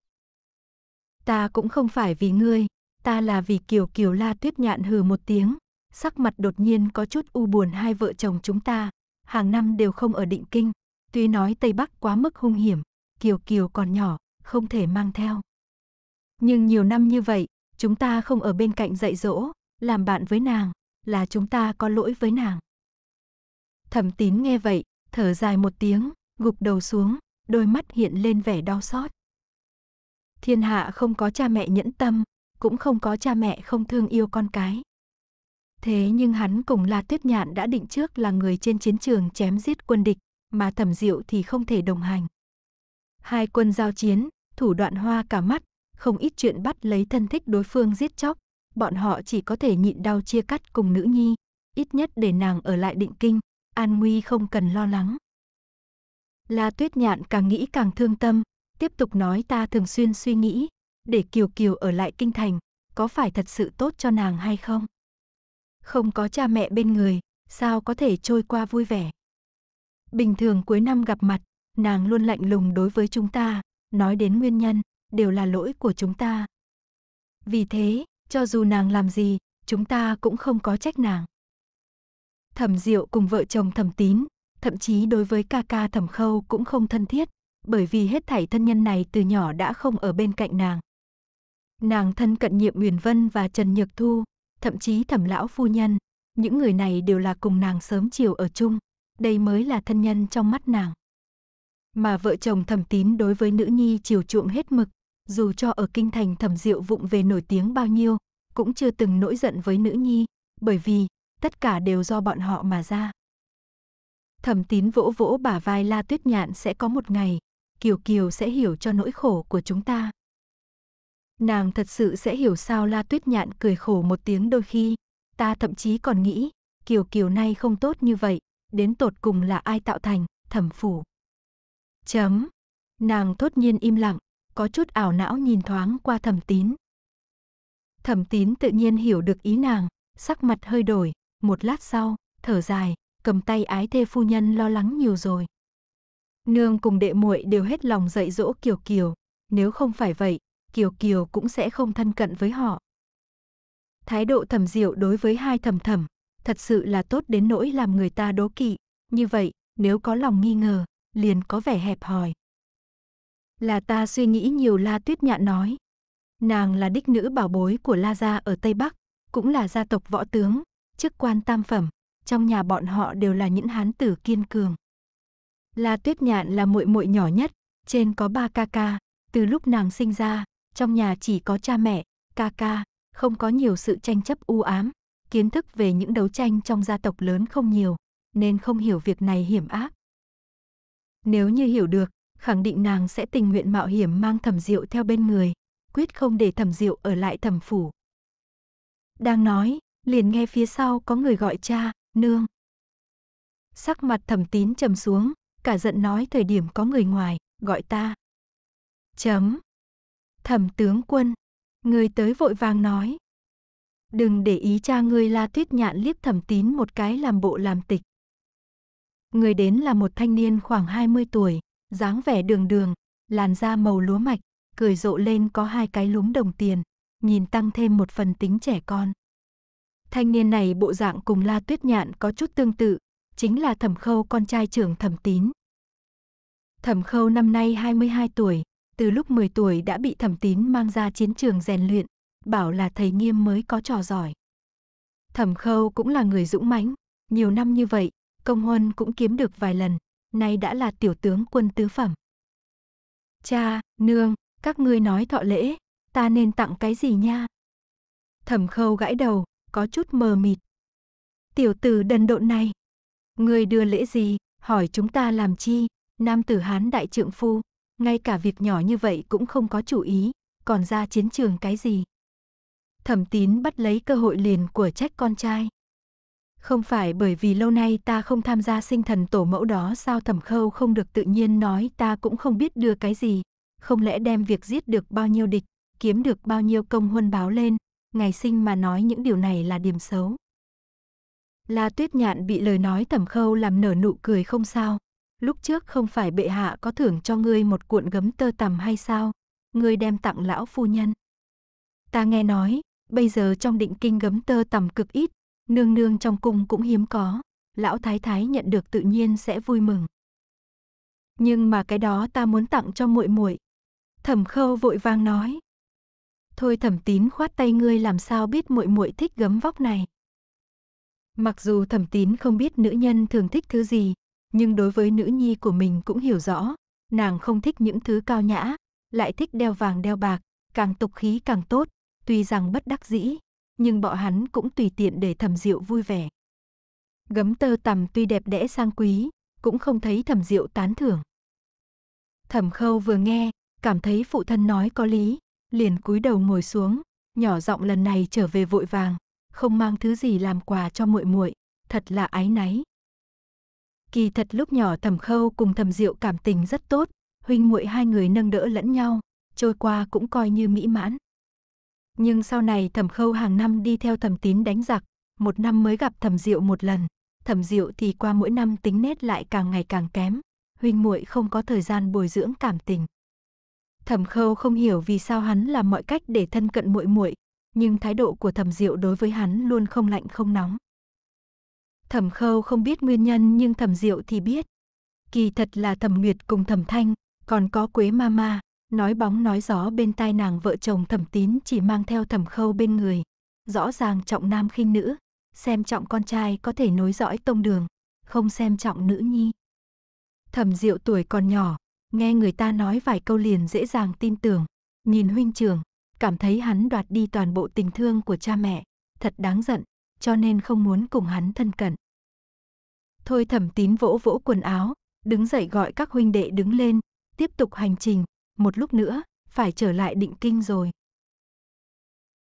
Ta cũng không phải vì ngươi, ta là vì kiều kiều la tuyết nhạn hừ một tiếng, sắc mặt đột nhiên có chút u buồn hai vợ chồng chúng ta, hàng năm đều không ở định kinh, tuy nói Tây Bắc quá mức hung hiểm, kiều kiều còn nhỏ, không thể mang theo. Nhưng nhiều năm như vậy, chúng ta không ở bên cạnh dạy dỗ, làm bạn với nàng, là chúng ta có lỗi với nàng. Thẩm tín nghe vậy, thở dài một tiếng, gục đầu xuống, đôi mắt hiện lên vẻ đau xót. Thiên hạ không có cha mẹ nhẫn tâm, cũng không có cha mẹ không thương yêu con cái. Thế nhưng hắn cùng La Tuyết Nhạn đã định trước là người trên chiến trường chém giết quân địch, mà Thẩm Diệu thì không thể đồng hành. Hai quân giao chiến, thủ đoạn hoa cả mắt, không ít chuyện bắt lấy thân thích đối phương giết chóc, bọn họ chỉ có thể nhịn đau chia cắt cùng nữ nhi, ít nhất để nàng ở lại định kinh, an nguy không cần lo lắng. La Tuyết Nhạn càng nghĩ càng thương tâm, tiếp tục nói ta thường xuyên suy nghĩ, để Kiều Kiều ở lại kinh thành, có phải thật sự tốt cho nàng hay không? Không có cha mẹ bên người, sao có thể trôi qua vui vẻ? Bình thường cuối năm gặp mặt, nàng luôn lạnh lùng đối với chúng ta, nói đến nguyên nhân, đều là lỗi của chúng ta. Vì thế, cho dù nàng làm gì, chúng ta cũng không có trách nàng. Thẩm Diệu cùng vợ chồng Thẩm Tín, thậm chí đối với ca ca Thẩm Khâu cũng không thân thiết, bởi vì hết thảy thân nhân này từ nhỏ đã không ở bên cạnh nàng. Nàng thân cận Nhiệm Uyển Vân và Trần Nhược Thu, thậm chí Thẩm lão phu nhân, những người này đều là cùng nàng sớm chiều ở chung, đây mới là thân nhân trong mắt nàng. Mà vợ chồng Thẩm Tín đối với nữ nhi chiều chuộng hết mực, dù cho ở kinh thành Thẩm Diệu vụng về nổi tiếng bao nhiêu, cũng chưa từng nổi giận với nữ nhi, bởi vì tất cả đều do bọn họ mà ra. Thẩm tín vỗ vỗ bả vai La Tuyết Nhạn sẽ có một ngày, Kiều Kiều sẽ hiểu cho nỗi khổ của chúng ta. Nàng thật sự sẽ hiểu sao La Tuyết Nhạn cười khổ một tiếng đôi khi, ta thậm chí còn nghĩ, Kiều Kiều nay không tốt như vậy, đến tột cùng là ai tạo thành, thẩm phủ. Chấm. Nàng thốt nhiên im lặng, có chút ảo não nhìn thoáng qua thẩm tín. Thẩm tín tự nhiên hiểu được ý nàng, sắc mặt hơi đổi, một lát sau, thở dài, cầm tay ái thê phu nhân lo lắng nhiều rồi. Nương cùng đệ muội đều hết lòng dạy dỗ Kiều Kiều, nếu không phải vậy, Kiều Kiều cũng sẽ không thân cận với họ. Thái độ thầm diệu đối với hai thầm thầm, thật sự là tốt đến nỗi làm người ta đố kỵ, như vậy, nếu có lòng nghi ngờ, liền có vẻ hẹp hòi. Là ta suy nghĩ nhiều La Tuyết Nhạn nói. Nàng là đích nữ bảo bối của La Gia ở Tây Bắc, cũng là gia tộc võ tướng, chức quan tam phẩm, trong nhà bọn họ đều là những hán tử kiên cường. La Tuyết Nhạn là muội muội nhỏ nhất, trên có ba ca ca, từ lúc nàng sinh ra, trong nhà chỉ có cha mẹ, ca ca, không có nhiều sự tranh chấp u ám, kiến thức về những đấu tranh trong gia tộc lớn không nhiều, nên không hiểu việc này hiểm ác. Nếu như hiểu được, khẳng định nàng sẽ tình nguyện mạo hiểm mang thẩm diệu theo bên người, quyết không để thẩm diệu ở lại thẩm phủ. Đang nói, liền nghe phía sau có người gọi cha, nương. Sắc mặt thẩm tín trầm xuống, cả giận nói thời điểm có người ngoài, gọi ta. Chấm. Thẩm tướng quân, người tới vội vàng nói. Đừng để ý cha ngươi la tuyết nhạn liếc thẩm tín một cái làm bộ làm tịch. Người đến là một thanh niên khoảng 20 tuổi, dáng vẻ đường đường, làn da màu lúa mạch, cười rộ lên có hai cái lúm đồng tiền, nhìn tăng thêm một phần tính trẻ con. Thanh niên này bộ dạng cùng La Tuyết Nhạn có chút tương tự, chính là Thẩm Khâu con trai trưởng Thẩm Tín. Thẩm Khâu năm nay 22 tuổi, từ lúc 10 tuổi đã bị Thẩm Tín mang ra chiến trường rèn luyện, bảo là thầy nghiêm mới có trò giỏi. Thẩm Khâu cũng là người dũng mãnh, nhiều năm như vậy, công huân cũng kiếm được vài lần, nay đã là tiểu tướng quân tứ phẩm. Cha, nương, các ngươi nói thọ lễ, ta nên tặng cái gì nha? Thẩm Khâu gãi đầu, có chút mờ mịt. Tiểu tử đần độn này, người đưa lễ gì, hỏi chúng ta làm chi, nam tử hán đại trượng phu, ngay cả việc nhỏ như vậy cũng không có chủ ý, còn ra chiến trường cái gì. Thẩm tín bắt lấy cơ hội liền của trách con trai. Không phải bởi vì lâu nay ta không tham gia sinh thần tổ mẫu đó sao thẩm khâu không được tự nhiên nói ta cũng không biết đưa cái gì. Không lẽ đem việc giết được bao nhiêu địch, kiếm được bao nhiêu công huân báo lên, ngày sinh mà nói những điều này là điểm xấu. La Tuyết Nhạn bị lời nói tẩm khâu làm nở nụ cười không sao. Lúc trước không phải bệ hạ có thưởng cho ngươi một cuộn gấm tơ tằm hay sao? Ngươi đem tặng lão phu nhân. Ta nghe nói, bây giờ trong định kinh gấm tơ tằm cực ít, nương nương trong cung cũng hiếm có. Lão thái thái nhận được tự nhiên sẽ vui mừng. Nhưng mà cái đó ta muốn tặng cho muội muội. Thẩm Khâu vội vang nói. Thôi Thẩm Tín khoát tay ngươi làm sao biết muội muội thích gấm vóc này. Mặc dù Thẩm Tín không biết nữ nhân thường thích thứ gì, nhưng đối với nữ nhi của mình cũng hiểu rõ, nàng không thích những thứ cao nhã, lại thích đeo vàng đeo bạc, càng tục khí càng tốt, tuy rằng bất đắc dĩ, nhưng bọn hắn cũng tùy tiện để Thẩm Diệu vui vẻ. Gấm tơ tằm tuy đẹp đẽ sang quý, cũng không thấy Thẩm Diệu tán thưởng. Thẩm Khâu vừa nghe, cảm thấy phụ thân nói có lý, liền cúi đầu ngồi xuống, nhỏ giọng lần này trở về vội vàng, không mang thứ gì làm quà cho muội muội, thật là áy náy. Kỳ thật lúc nhỏ Thẩm Khâu cùng Thẩm Diệu cảm tình rất tốt, huynh muội hai người nâng đỡ lẫn nhau, trôi qua cũng coi như mỹ mãn. Nhưng sau này Thẩm Khâu hàng năm đi theo Thẩm Tín đánh giặc, một năm mới gặp Thẩm Diệu một lần, Thẩm Diệu thì qua mỗi năm tính nết lại càng ngày càng kém, huynh muội không có thời gian bồi dưỡng cảm tình. Thẩm Khâu không hiểu vì sao hắn làm mọi cách để thân cận muội muội, nhưng thái độ của Thẩm Diệu đối với hắn luôn không lạnh không nóng. Thẩm Khâu không biết nguyên nhân nhưng Thẩm Diệu thì biết. Kỳ thật là Thẩm Nguyệt cùng Thẩm Thanh, còn có Quế Ma Ma nói bóng nói gió bên tai nàng vợ chồng Thẩm Tín chỉ mang theo Thẩm Khâu bên người, rõ ràng trọng nam khinh nữ, xem trọng con trai có thể nối dõi tông đường, không xem trọng nữ nhi. Thẩm Diệu tuổi còn nhỏ, nghe người ta nói vài câu liền dễ dàng tin tưởng. Nhìn huynh trưởng, cảm thấy hắn đoạt đi toàn bộ tình thương của cha mẹ, thật đáng giận, cho nên không muốn cùng hắn thân cận. Thôi thẩm tín vỗ vỗ quần áo, đứng dậy gọi các huynh đệ đứng lên, tiếp tục hành trình, một lúc nữa, phải trở lại định kinh rồi.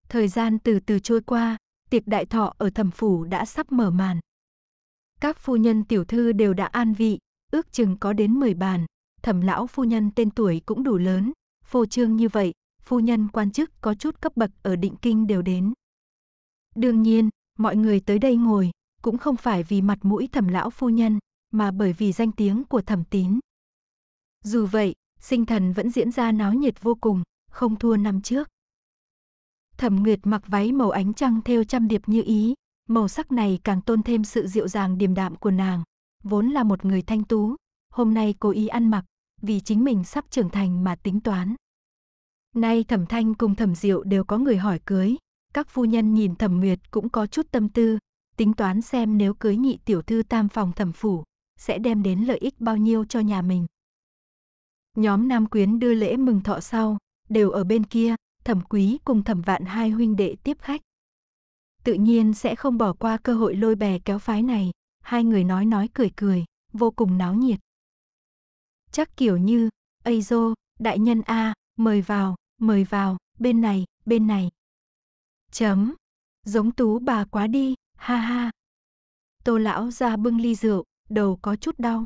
Thời gian từ từ trôi qua, tiệc đại thọ ở thẩm phủ đã sắp mở màn. Các phu nhân tiểu thư đều đã an vị, ước chừng có đến 10 bàn, thẩm lão phu nhân tên tuổi cũng đủ lớn, phô trương như vậy, phu nhân quan chức có chút cấp bậc ở định kinh đều đến. Đương nhiên, mọi người tới đây ngồi, cũng không phải vì mặt mũi thẩm lão phu nhân, mà bởi vì danh tiếng của thẩm tín. Dù vậy, sinh thần vẫn diễn ra náo nhiệt vô cùng, không thua năm trước. Thẩm Nguyệt mặc váy màu ánh trăng theo trăm điệp như ý, màu sắc này càng tôn thêm sự dịu dàng điềm đạm của nàng, vốn là một người thanh tú, hôm nay cố ý ăn mặc, vì chính mình sắp trưởng thành mà tính toán. Nay Thẩm Thanh cùng Thẩm Diệu đều có người hỏi cưới, các phu nhân nhìn Thẩm Nguyệt cũng có chút tâm tư, tính toán xem nếu cưới nhị tiểu thư tam phòng Thẩm phủ, sẽ đem đến lợi ích bao nhiêu cho nhà mình. Nhóm Nam Quyến đưa lễ mừng thọ sau, đều ở bên kia, Thẩm Quý cùng Thẩm Vạn hai huynh đệ tiếp khách. Tự nhiên sẽ không bỏ qua cơ hội lôi bè kéo phái này, hai người nói nói cười cười, vô cùng náo nhiệt chắc kiểu như, Ây dô, đại nhân A, mời vào, mời vào, bên này, bên này. Chấm. Giống tú bà quá đi, ha ha. Tô lão ra bưng ly rượu, đầu có chút đau.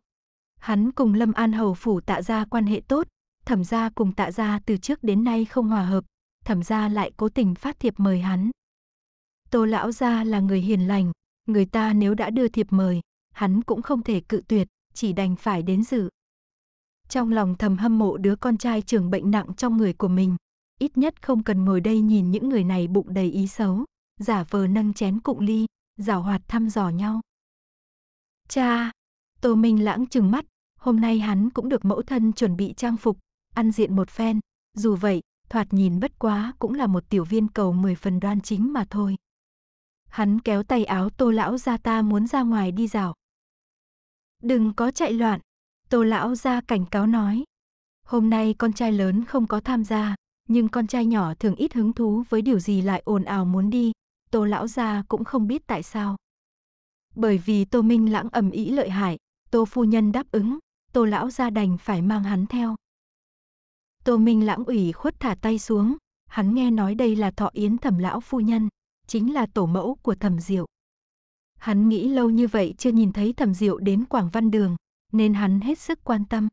Hắn cùng Lâm An Hầu phủ tạ ra quan hệ tốt, thẩm gia cùng tạ ra từ trước đến nay không hòa hợp, thẩm gia lại cố tình phát thiệp mời hắn. Tô lão gia là người hiền lành, người ta nếu đã đưa thiệp mời, hắn cũng không thể cự tuyệt, chỉ đành phải đến dự trong lòng thầm hâm mộ đứa con trai trưởng bệnh nặng trong người của mình. Ít nhất không cần ngồi đây nhìn những người này bụng đầy ý xấu, giả vờ nâng chén cụng ly, giảo hoạt thăm dò nhau. Cha! Tô Minh lãng trừng mắt, hôm nay hắn cũng được mẫu thân chuẩn bị trang phục, ăn diện một phen, dù vậy, thoạt nhìn bất quá cũng là một tiểu viên cầu mười phần đoan chính mà thôi. Hắn kéo tay áo tô lão ra ta muốn ra ngoài đi dạo. Đừng có chạy loạn, Tô lão ra cảnh cáo nói. Hôm nay con trai lớn không có tham gia, nhưng con trai nhỏ thường ít hứng thú với điều gì lại ồn ào muốn đi, Tô lão gia cũng không biết tại sao. Bởi vì Tô Minh lãng ầm ý lợi hại, Tô phu nhân đáp ứng, Tô lão gia đành phải mang hắn theo. Tô Minh lãng ủy khuất thả tay xuống, hắn nghe nói đây là thọ yến thẩm lão phu nhân, chính là tổ mẫu của thẩm diệu. Hắn nghĩ lâu như vậy chưa nhìn thấy thẩm diệu đến Quảng Văn Đường, nên hắn hết sức quan tâm.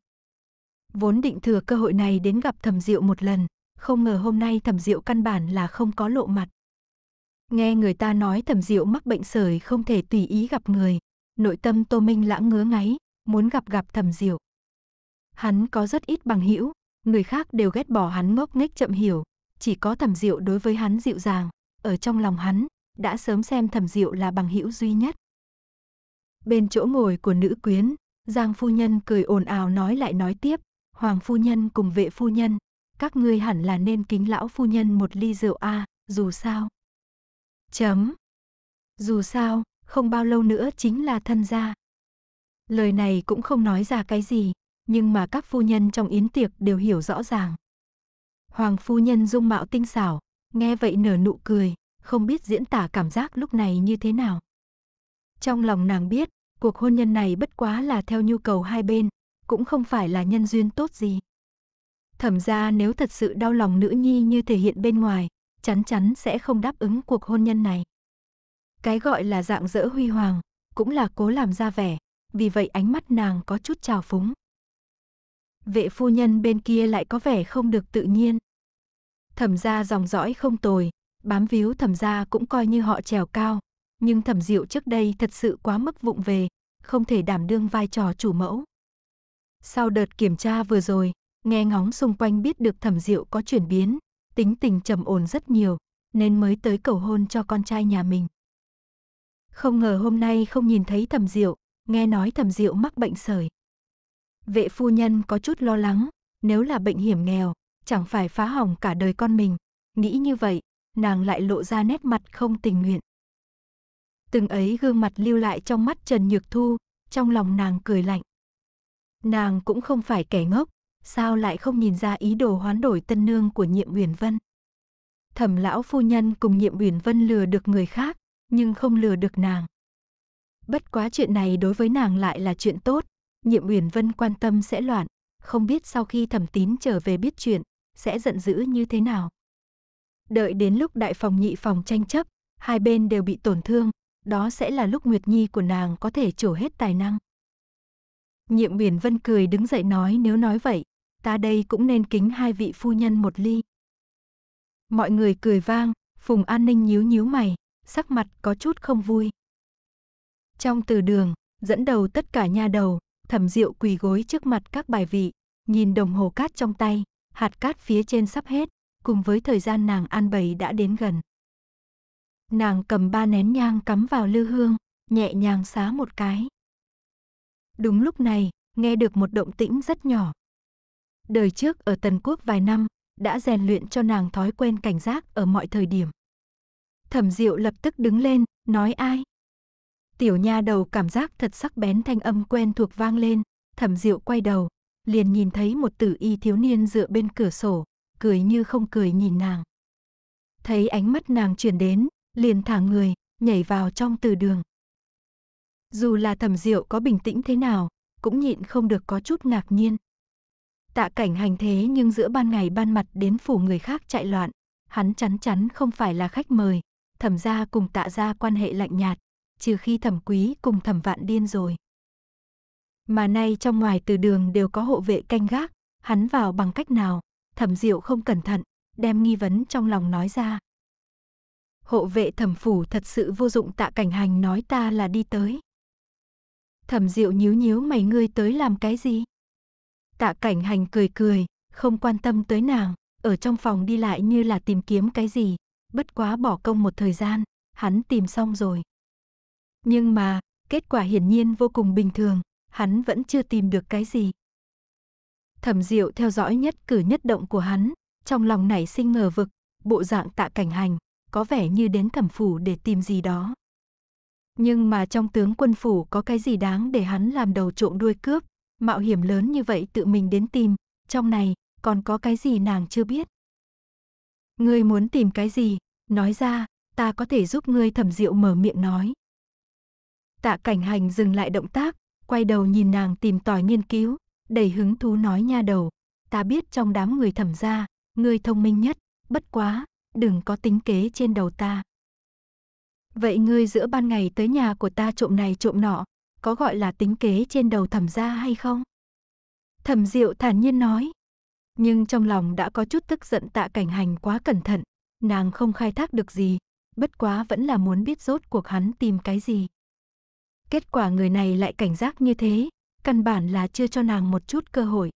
Vốn định thừa cơ hội này đến gặp Thẩm Diệu một lần, không ngờ hôm nay Thẩm Diệu căn bản là không có lộ mặt. Nghe người ta nói Thẩm Diệu mắc bệnh sởi không thể tùy ý gặp người, nội tâm Tô Minh lãng ngứa ngáy, muốn gặp gặp Thẩm Diệu. Hắn có rất ít bằng hữu, người khác đều ghét bỏ hắn ngốc nghếch chậm hiểu, chỉ có Thẩm Diệu đối với hắn dịu dàng, ở trong lòng hắn đã sớm xem Thẩm Diệu là bằng hữu duy nhất. Bên chỗ ngồi của nữ quyến, Giang phu nhân cười ồn ào nói lại nói tiếp, Hoàng phu nhân cùng vệ phu nhân, các ngươi hẳn là nên kính lão phu nhân một ly rượu a, à, dù sao. Chấm. Dù sao, không bao lâu nữa chính là thân gia. Lời này cũng không nói ra cái gì, nhưng mà các phu nhân trong yến tiệc đều hiểu rõ ràng. Hoàng phu nhân dung mạo tinh xảo, nghe vậy nở nụ cười, không biết diễn tả cảm giác lúc này như thế nào. Trong lòng nàng biết, cuộc hôn nhân này bất quá là theo nhu cầu hai bên, cũng không phải là nhân duyên tốt gì. Thẩm ra nếu thật sự đau lòng nữ nhi như thể hiện bên ngoài, chắn chắn sẽ không đáp ứng cuộc hôn nhân này. Cái gọi là dạng dỡ huy hoàng, cũng là cố làm ra vẻ, vì vậy ánh mắt nàng có chút trào phúng. Vệ phu nhân bên kia lại có vẻ không được tự nhiên. Thẩm ra dòng dõi không tồi, bám víu thẩm ra cũng coi như họ trèo cao, nhưng thẩm diệu trước đây thật sự quá mức vụng về, không thể đảm đương vai trò chủ mẫu. Sau đợt kiểm tra vừa rồi, nghe ngóng xung quanh biết được thẩm diệu có chuyển biến, tính tình trầm ổn rất nhiều, nên mới tới cầu hôn cho con trai nhà mình. Không ngờ hôm nay không nhìn thấy thẩm diệu, nghe nói thẩm diệu mắc bệnh sởi. Vệ phu nhân có chút lo lắng, nếu là bệnh hiểm nghèo, chẳng phải phá hỏng cả đời con mình. Nghĩ như vậy, nàng lại lộ ra nét mặt không tình nguyện từng ấy gương mặt lưu lại trong mắt Trần Nhược Thu, trong lòng nàng cười lạnh. Nàng cũng không phải kẻ ngốc, sao lại không nhìn ra ý đồ hoán đổi tân nương của Nhiệm Uyển Vân. Thẩm lão phu nhân cùng Nhiệm Uyển Vân lừa được người khác, nhưng không lừa được nàng. Bất quá chuyện này đối với nàng lại là chuyện tốt, Nhiệm Uyển Vân quan tâm sẽ loạn, không biết sau khi Thẩm Tín trở về biết chuyện, sẽ giận dữ như thế nào. Đợi đến lúc đại phòng nhị phòng tranh chấp, hai bên đều bị tổn thương, đó sẽ là lúc Nguyệt Nhi của nàng có thể trổ hết tài năng. Nhiệm Biển Vân cười đứng dậy nói nếu nói vậy, ta đây cũng nên kính hai vị phu nhân một ly. Mọi người cười vang, Phùng An Ninh nhíu nhíu mày, sắc mặt có chút không vui. Trong từ đường, dẫn đầu tất cả nha đầu, thẩm rượu quỳ gối trước mặt các bài vị, nhìn đồng hồ cát trong tay, hạt cát phía trên sắp hết, cùng với thời gian nàng an bày đã đến gần. Nàng cầm ba nén nhang cắm vào lư hương, nhẹ nhàng xá một cái. Đúng lúc này, nghe được một động tĩnh rất nhỏ. Đời trước ở Tần Quốc vài năm, đã rèn luyện cho nàng thói quen cảnh giác ở mọi thời điểm. Thẩm Diệu lập tức đứng lên, nói ai? Tiểu nha đầu cảm giác thật sắc bén thanh âm quen thuộc vang lên, Thẩm Diệu quay đầu, liền nhìn thấy một tử y thiếu niên dựa bên cửa sổ, cười như không cười nhìn nàng. Thấy ánh mắt nàng chuyển đến, liền thả người, nhảy vào trong từ đường. Dù là thẩm diệu có bình tĩnh thế nào, cũng nhịn không được có chút ngạc nhiên. Tạ cảnh hành thế nhưng giữa ban ngày ban mặt đến phủ người khác chạy loạn, hắn chắn chắn không phải là khách mời, thẩm gia cùng tạ gia quan hệ lạnh nhạt, trừ khi thẩm quý cùng thẩm vạn điên rồi. Mà nay trong ngoài từ đường đều có hộ vệ canh gác, hắn vào bằng cách nào, thẩm diệu không cẩn thận, đem nghi vấn trong lòng nói ra hộ vệ thẩm phủ thật sự vô dụng tạ cảnh hành nói ta là đi tới. Thẩm diệu nhíu nhíu mày ngươi tới làm cái gì? Tạ cảnh hành cười cười, không quan tâm tới nàng, ở trong phòng đi lại như là tìm kiếm cái gì, bất quá bỏ công một thời gian, hắn tìm xong rồi. Nhưng mà, kết quả hiển nhiên vô cùng bình thường, hắn vẫn chưa tìm được cái gì. Thẩm Diệu theo dõi nhất cử nhất động của hắn, trong lòng nảy sinh ngờ vực, bộ dạng tạ cảnh hành, có vẻ như đến thẩm phủ để tìm gì đó. Nhưng mà trong tướng quân phủ có cái gì đáng để hắn làm đầu trộm đuôi cướp, mạo hiểm lớn như vậy tự mình đến tìm, trong này còn có cái gì nàng chưa biết. Ngươi muốn tìm cái gì, nói ra, ta có thể giúp ngươi thẩm diệu mở miệng nói. Tạ cảnh hành dừng lại động tác, quay đầu nhìn nàng tìm tòi nghiên cứu, đầy hứng thú nói nha đầu. Ta biết trong đám người thẩm gia, ngươi thông minh nhất, bất quá, đừng có tính kế trên đầu ta. Vậy ngươi giữa ban ngày tới nhà của ta trộm này trộm nọ, có gọi là tính kế trên đầu thẩm gia hay không? Thẩm diệu thản nhiên nói. Nhưng trong lòng đã có chút tức giận tạ cảnh hành quá cẩn thận, nàng không khai thác được gì, bất quá vẫn là muốn biết rốt cuộc hắn tìm cái gì. Kết quả người này lại cảnh giác như thế, căn bản là chưa cho nàng một chút cơ hội.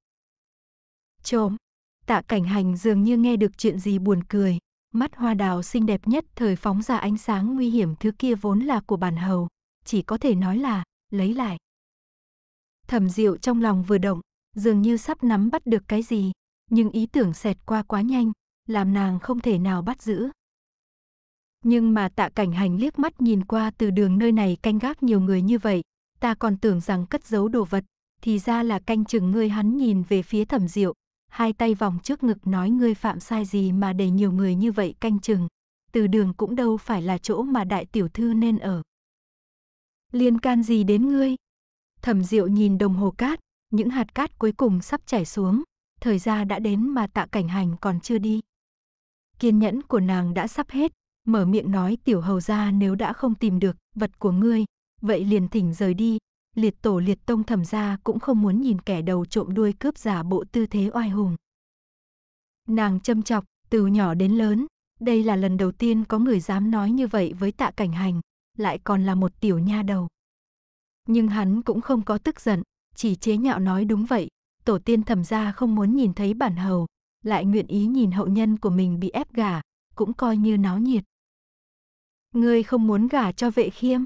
Trộm, tạ cảnh hành dường như nghe được chuyện gì buồn cười, Mắt hoa đào xinh đẹp nhất thời phóng ra ánh sáng nguy hiểm thứ kia vốn là của bản hầu, chỉ có thể nói là, lấy lại. Thẩm Diệu trong lòng vừa động, dường như sắp nắm bắt được cái gì, nhưng ý tưởng xẹt qua quá nhanh, làm nàng không thể nào bắt giữ. Nhưng mà tạ cảnh hành liếc mắt nhìn qua từ đường nơi này canh gác nhiều người như vậy, ta còn tưởng rằng cất giấu đồ vật, thì ra là canh chừng ngươi hắn nhìn về phía thẩm diệu, hai tay vòng trước ngực nói ngươi phạm sai gì mà để nhiều người như vậy canh chừng. Từ đường cũng đâu phải là chỗ mà đại tiểu thư nên ở. Liên can gì đến ngươi? Thẩm Diệu nhìn đồng hồ cát, những hạt cát cuối cùng sắp chảy xuống, thời gian đã đến mà Tạ Cảnh Hành còn chưa đi. Kiên nhẫn của nàng đã sắp hết, mở miệng nói tiểu hầu gia nếu đã không tìm được vật của ngươi, vậy liền thỉnh rời đi, liệt tổ liệt tông thẩm gia cũng không muốn nhìn kẻ đầu trộm đuôi cướp giả bộ tư thế oai hùng. Nàng châm chọc, từ nhỏ đến lớn, đây là lần đầu tiên có người dám nói như vậy với tạ cảnh hành, lại còn là một tiểu nha đầu. Nhưng hắn cũng không có tức giận, chỉ chế nhạo nói đúng vậy, tổ tiên thẩm gia không muốn nhìn thấy bản hầu, lại nguyện ý nhìn hậu nhân của mình bị ép gả, cũng coi như náo nhiệt. Ngươi không muốn gả cho vệ khiêm?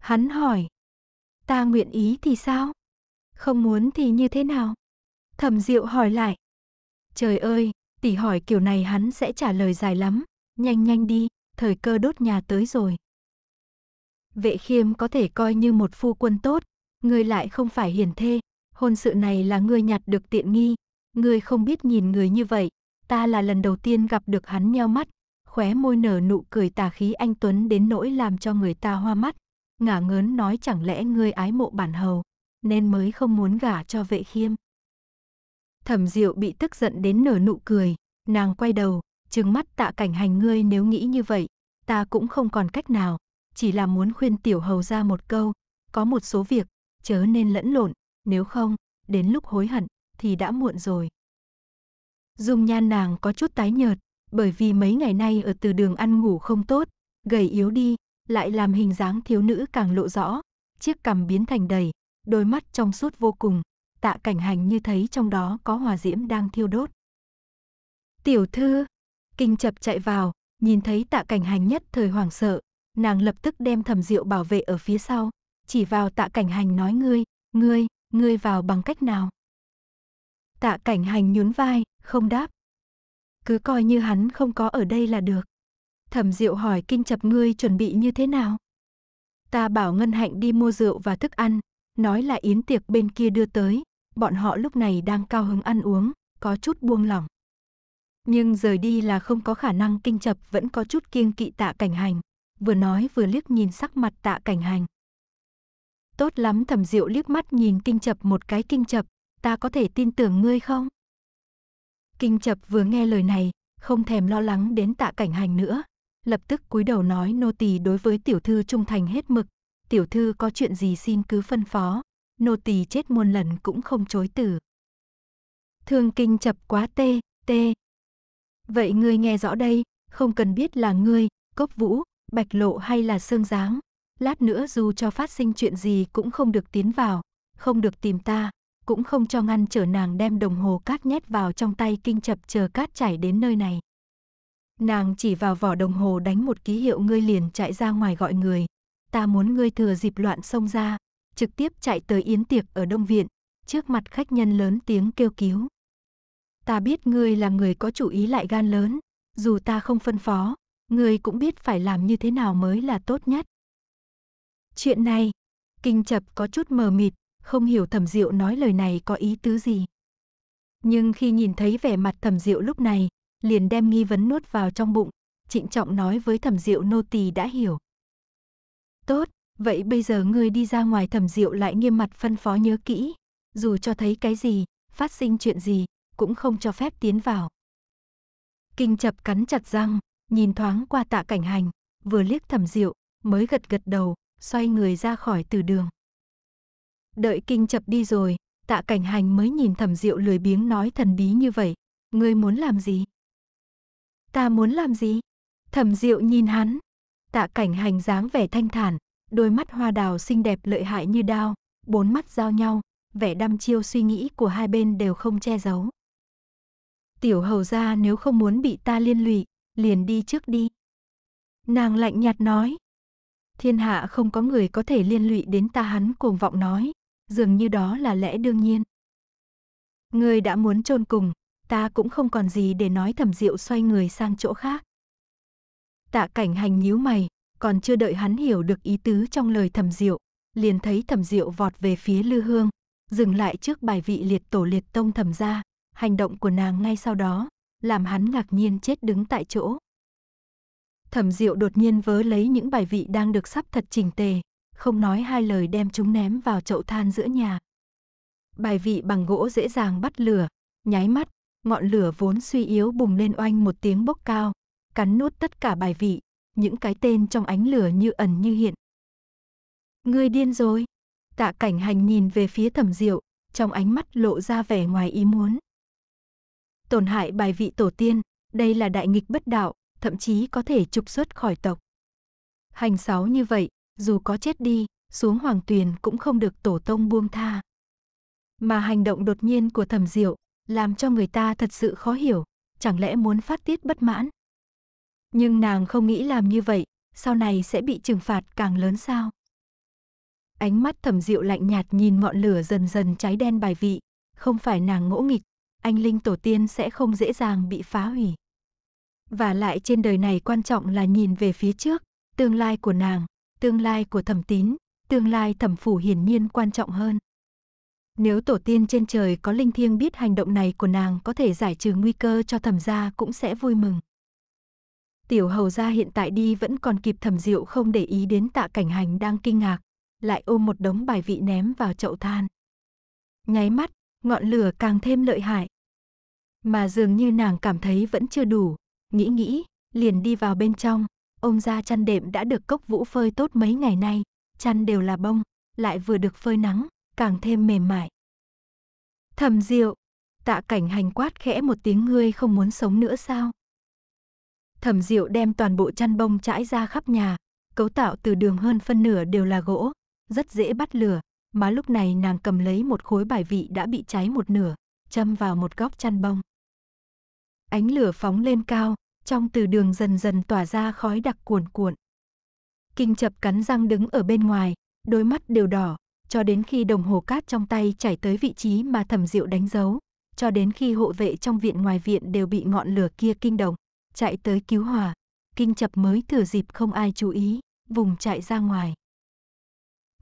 Hắn hỏi, Ta nguyện ý thì sao? Không muốn thì như thế nào? Thẩm Diệu hỏi lại. Trời ơi, tỷ hỏi kiểu này hắn sẽ trả lời dài lắm. Nhanh nhanh đi, thời cơ đốt nhà tới rồi. Vệ khiêm có thể coi như một phu quân tốt, ngươi lại không phải hiền thê. Hôn sự này là ngươi nhặt được tiện nghi, ngươi không biết nhìn người như vậy. Ta là lần đầu tiên gặp được hắn nheo mắt, khóe môi nở nụ cười tà khí anh Tuấn đến nỗi làm cho người ta hoa mắt ngả ngớn nói chẳng lẽ ngươi ái mộ bản hầu, nên mới không muốn gả cho vệ khiêm. Thẩm Diệu bị tức giận đến nở nụ cười, nàng quay đầu, trừng mắt tạ cảnh hành ngươi nếu nghĩ như vậy, ta cũng không còn cách nào, chỉ là muốn khuyên tiểu hầu ra một câu, có một số việc, chớ nên lẫn lộn, nếu không, đến lúc hối hận, thì đã muộn rồi. Dung nhan nàng có chút tái nhợt, bởi vì mấy ngày nay ở từ đường ăn ngủ không tốt, gầy yếu đi, lại làm hình dáng thiếu nữ càng lộ rõ, chiếc cằm biến thành đầy, đôi mắt trong suốt vô cùng, tạ cảnh hành như thấy trong đó có hòa diễm đang thiêu đốt. Tiểu thư, kinh chập chạy vào, nhìn thấy tạ cảnh hành nhất thời hoảng sợ, nàng lập tức đem thẩm diệu bảo vệ ở phía sau, chỉ vào tạ cảnh hành nói ngươi, ngươi, ngươi vào bằng cách nào. Tạ cảnh hành nhún vai, không đáp. Cứ coi như hắn không có ở đây là được thẩm diệu hỏi kinh chập ngươi chuẩn bị như thế nào? Ta bảo Ngân Hạnh đi mua rượu và thức ăn, nói là yến tiệc bên kia đưa tới, bọn họ lúc này đang cao hứng ăn uống, có chút buông lỏng. Nhưng rời đi là không có khả năng kinh chập vẫn có chút kiêng kỵ tạ cảnh hành, vừa nói vừa liếc nhìn sắc mặt tạ cảnh hành. Tốt lắm thẩm diệu liếc mắt nhìn kinh chập một cái kinh chập, ta có thể tin tưởng ngươi không? Kinh chập vừa nghe lời này, không thèm lo lắng đến tạ cảnh hành nữa, lập tức cúi đầu nói nô tỳ đối với tiểu thư trung thành hết mực, tiểu thư có chuyện gì xin cứ phân phó, nô tỳ chết muôn lần cũng không chối từ. Thương kinh chập quá tê, tê. Vậy ngươi nghe rõ đây, không cần biết là ngươi, cốc vũ, bạch lộ hay là sương giáng. Lát nữa dù cho phát sinh chuyện gì cũng không được tiến vào, không được tìm ta, cũng không cho ngăn trở nàng đem đồng hồ cát nhét vào trong tay kinh chập chờ cát chảy đến nơi này. Nàng chỉ vào vỏ đồng hồ đánh một ký hiệu ngươi liền chạy ra ngoài gọi người. Ta muốn ngươi thừa dịp loạn xông ra, trực tiếp chạy tới yến tiệc ở Đông Viện, trước mặt khách nhân lớn tiếng kêu cứu. Ta biết ngươi là người có chủ ý lại gan lớn, dù ta không phân phó, ngươi cũng biết phải làm như thế nào mới là tốt nhất. Chuyện này, kinh chập có chút mờ mịt, không hiểu thẩm diệu nói lời này có ý tứ gì. Nhưng khi nhìn thấy vẻ mặt thẩm diệu lúc này, liền đem nghi vấn nuốt vào trong bụng, trịnh trọng nói với thẩm diệu nô tỳ đã hiểu. Tốt, vậy bây giờ ngươi đi ra ngoài thẩm diệu lại nghiêm mặt phân phó nhớ kỹ, dù cho thấy cái gì, phát sinh chuyện gì, cũng không cho phép tiến vào. Kinh chập cắn chặt răng, nhìn thoáng qua tạ cảnh hành, vừa liếc thẩm diệu, mới gật gật đầu, xoay người ra khỏi từ đường. Đợi kinh chập đi rồi, tạ cảnh hành mới nhìn thẩm diệu lười biếng nói thần bí như vậy, ngươi muốn làm gì? ta muốn làm gì? Thẩm Diệu nhìn hắn, Tạ Cảnh Hành dáng vẻ thanh thản, đôi mắt hoa đào xinh đẹp lợi hại như đao, bốn mắt giao nhau, vẻ đăm chiêu suy nghĩ của hai bên đều không che giấu. Tiểu hầu gia nếu không muốn bị ta liên lụy, liền đi trước đi. Nàng lạnh nhạt nói. Thiên hạ không có người có thể liên lụy đến ta hắn cuồng vọng nói, dường như đó là lẽ đương nhiên. Ngươi đã muốn chôn cùng, ta cũng không còn gì để nói thẩm diệu xoay người sang chỗ khác. Tạ cảnh hành nhíu mày, còn chưa đợi hắn hiểu được ý tứ trong lời thẩm diệu, liền thấy thẩm diệu vọt về phía lư hương, dừng lại trước bài vị liệt tổ liệt tông thẩm ra, hành động của nàng ngay sau đó, làm hắn ngạc nhiên chết đứng tại chỗ. Thẩm diệu đột nhiên vớ lấy những bài vị đang được sắp thật chỉnh tề, không nói hai lời đem chúng ném vào chậu than giữa nhà. Bài vị bằng gỗ dễ dàng bắt lửa, nháy mắt ngọn lửa vốn suy yếu bùng lên oanh một tiếng bốc cao, cắn nuốt tất cả bài vị, những cái tên trong ánh lửa như ẩn như hiện. Ngươi điên rồi. Tạ cảnh hành nhìn về phía thẩm diệu, trong ánh mắt lộ ra vẻ ngoài ý muốn. Tổn hại bài vị tổ tiên, đây là đại nghịch bất đạo, thậm chí có thể trục xuất khỏi tộc. Hành sáu như vậy, dù có chết đi, xuống hoàng tuyền cũng không được tổ tông buông tha. Mà hành động đột nhiên của thẩm diệu làm cho người ta thật sự khó hiểu, chẳng lẽ muốn phát tiết bất mãn. Nhưng nàng không nghĩ làm như vậy, sau này sẽ bị trừng phạt càng lớn sao. Ánh mắt thẩm diệu lạnh nhạt nhìn ngọn lửa dần dần cháy đen bài vị, không phải nàng ngỗ nghịch, anh linh tổ tiên sẽ không dễ dàng bị phá hủy. Và lại trên đời này quan trọng là nhìn về phía trước, tương lai của nàng, tương lai của thẩm tín, tương lai thẩm phủ hiển nhiên quan trọng hơn. Nếu tổ tiên trên trời có linh thiêng biết hành động này của nàng có thể giải trừ nguy cơ cho thẩm gia cũng sẽ vui mừng. Tiểu hầu gia hiện tại đi vẫn còn kịp thẩm diệu không để ý đến tạ cảnh hành đang kinh ngạc, lại ôm một đống bài vị ném vào chậu than. Nháy mắt, ngọn lửa càng thêm lợi hại. Mà dường như nàng cảm thấy vẫn chưa đủ, nghĩ nghĩ, liền đi vào bên trong, ông ra chăn đệm đã được cốc vũ phơi tốt mấy ngày nay, chăn đều là bông, lại vừa được phơi nắng, càng thêm mềm mại. Thẩm Diệu, Tạ Cảnh Hành quát khẽ một tiếng ngươi không muốn sống nữa sao? Thẩm Diệu đem toàn bộ chăn bông trải ra khắp nhà, cấu tạo từ đường hơn phân nửa đều là gỗ, rất dễ bắt lửa, mà lúc này nàng cầm lấy một khối bài vị đã bị cháy một nửa, châm vào một góc chăn bông. Ánh lửa phóng lên cao, trong từ đường dần dần tỏa ra khói đặc cuồn cuộn. Kinh chập cắn răng đứng ở bên ngoài, đôi mắt đều đỏ, cho đến khi đồng hồ cát trong tay chảy tới vị trí mà thẩm diệu đánh dấu, cho đến khi hộ vệ trong viện ngoài viện đều bị ngọn lửa kia kinh động, chạy tới cứu hỏa, kinh chập mới thừa dịp không ai chú ý, vùng chạy ra ngoài.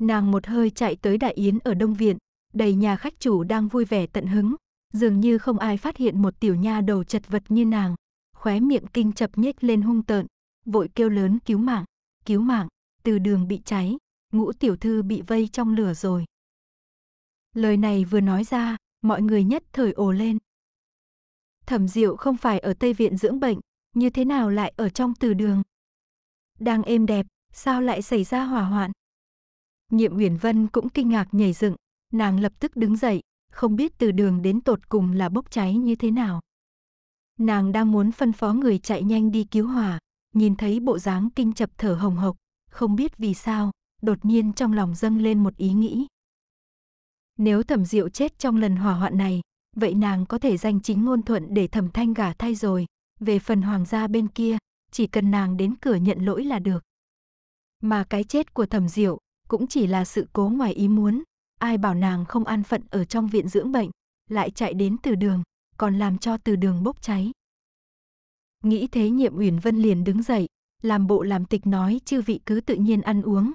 Nàng một hơi chạy tới đại yến ở Đông Viện, đầy nhà khách chủ đang vui vẻ tận hứng, dường như không ai phát hiện một tiểu nha đầu chật vật như nàng, khóe miệng kinh chập nhếch lên hung tợn, vội kêu lớn cứu mạng, cứu mạng, từ đường bị cháy, ngũ tiểu thư bị vây trong lửa rồi. Lời này vừa nói ra, mọi người nhất thời ồ lên. Thẩm Diệu không phải ở Tây Viện dưỡng bệnh, như thế nào lại ở trong từ đường? Đang êm đẹp, sao lại xảy ra hỏa hoạn? Nhiệm Uyển Vân cũng kinh ngạc nhảy dựng, nàng lập tức đứng dậy, không biết từ đường đến tột cùng là bốc cháy như thế nào. Nàng đang muốn phân phó người chạy nhanh đi cứu hỏa, nhìn thấy bộ dáng kinh chập thở hồng hộc, không biết vì sao, đột nhiên trong lòng dâng lên một ý nghĩ. Nếu thẩm diệu chết trong lần hỏa hoạn này, vậy nàng có thể danh chính ngôn thuận để thẩm thanh gả thay rồi, về phần hoàng gia bên kia, chỉ cần nàng đến cửa nhận lỗi là được. Mà cái chết của thẩm diệu cũng chỉ là sự cố ngoài ý muốn, ai bảo nàng không an phận ở trong viện dưỡng bệnh, lại chạy đến từ đường, còn làm cho từ đường bốc cháy. Nghĩ thế nhiệm Uyển Vân liền đứng dậy, làm bộ làm tịch nói chư vị cứ tự nhiên ăn uống,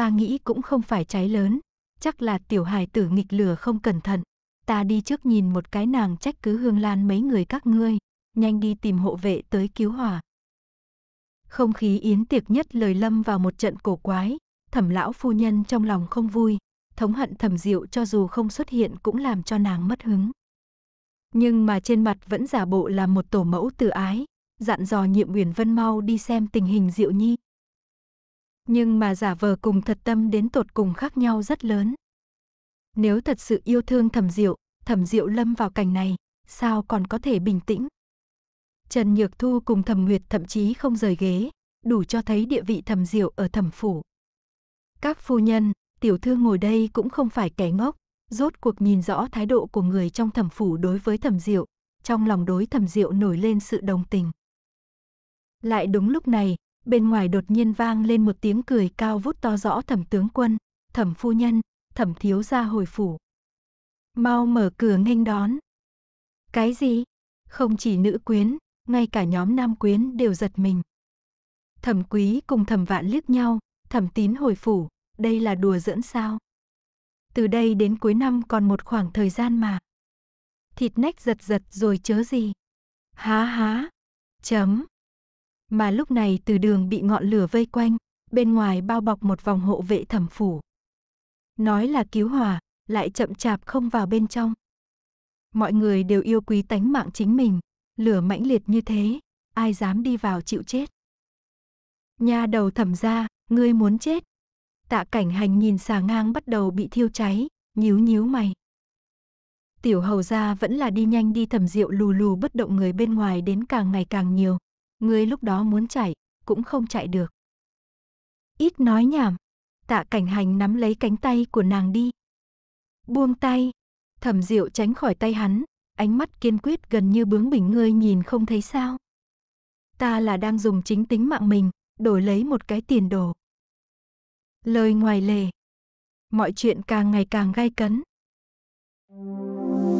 ta nghĩ cũng không phải cháy lớn, chắc là tiểu hài tử nghịch lửa không cẩn thận. Ta đi trước nhìn một cái nàng trách cứ Hương Lan mấy người các ngươi, nhanh đi tìm hộ vệ tới cứu hỏa. Không khí yến tiệc nhất lời lâm vào một trận cổ quái, thẩm lão phu nhân trong lòng không vui, thống hận thẩm diệu cho dù không xuất hiện cũng làm cho nàng mất hứng. Nhưng mà trên mặt vẫn giả bộ là một tổ mẫu từ ái, dặn dò nhiệm uyển vân mau đi xem tình hình diệu nhi, nhưng mà giả vờ cùng thật tâm đến tột cùng khác nhau rất lớn. Nếu thật sự yêu thương Thẩm Diệu, Thẩm Diệu lâm vào cảnh này, sao còn có thể bình tĩnh? Trần Nhược Thu cùng Thẩm Nguyệt thậm chí không rời ghế, đủ cho thấy địa vị Thẩm Diệu ở Thẩm phủ. Các phu nhân, tiểu thư ngồi đây cũng không phải kẻ ngốc, rốt cuộc nhìn rõ thái độ của người trong Thẩm phủ đối với Thẩm Diệu, trong lòng đối Thẩm Diệu nổi lên sự đồng tình. Lại đúng lúc này, bên ngoài đột nhiên vang lên một tiếng cười cao vút to rõ thẩm tướng quân, thẩm phu nhân, thẩm thiếu gia hồi phủ. Mau mở cửa nghênh đón. Cái gì? Không chỉ nữ quyến, ngay cả nhóm nam quyến đều giật mình. Thẩm quý cùng thẩm vạn liếc nhau, thẩm tín hồi phủ, đây là đùa giỡn sao? Từ đây đến cuối năm còn một khoảng thời gian mà. Thịt nách giật giật rồi chớ gì? Há há. Chấm. Mà lúc này từ đường bị ngọn lửa vây quanh, bên ngoài bao bọc một vòng hộ vệ thẩm phủ. Nói là cứu hỏa, lại chậm chạp không vào bên trong. Mọi người đều yêu quý tánh mạng chính mình, lửa mãnh liệt như thế, ai dám đi vào chịu chết. Nha đầu thẩm ra, ngươi muốn chết. Tạ cảnh hành nhìn xà ngang bắt đầu bị thiêu cháy, nhíu nhíu mày. Tiểu hầu ra vẫn là đi nhanh đi thẩm rượu lù lù bất động người bên ngoài đến càng ngày càng nhiều, Ngươi lúc đó muốn chạy, cũng không chạy được. Ít nói nhảm, tạ cảnh hành nắm lấy cánh tay của nàng đi. Buông tay, thẩm diệu tránh khỏi tay hắn, ánh mắt kiên quyết gần như bướng bỉnh ngươi nhìn không thấy sao. Ta là đang dùng chính tính mạng mình, đổi lấy một cái tiền đồ. Lời ngoài lề. Mọi chuyện càng ngày càng gai cấn. Thank you.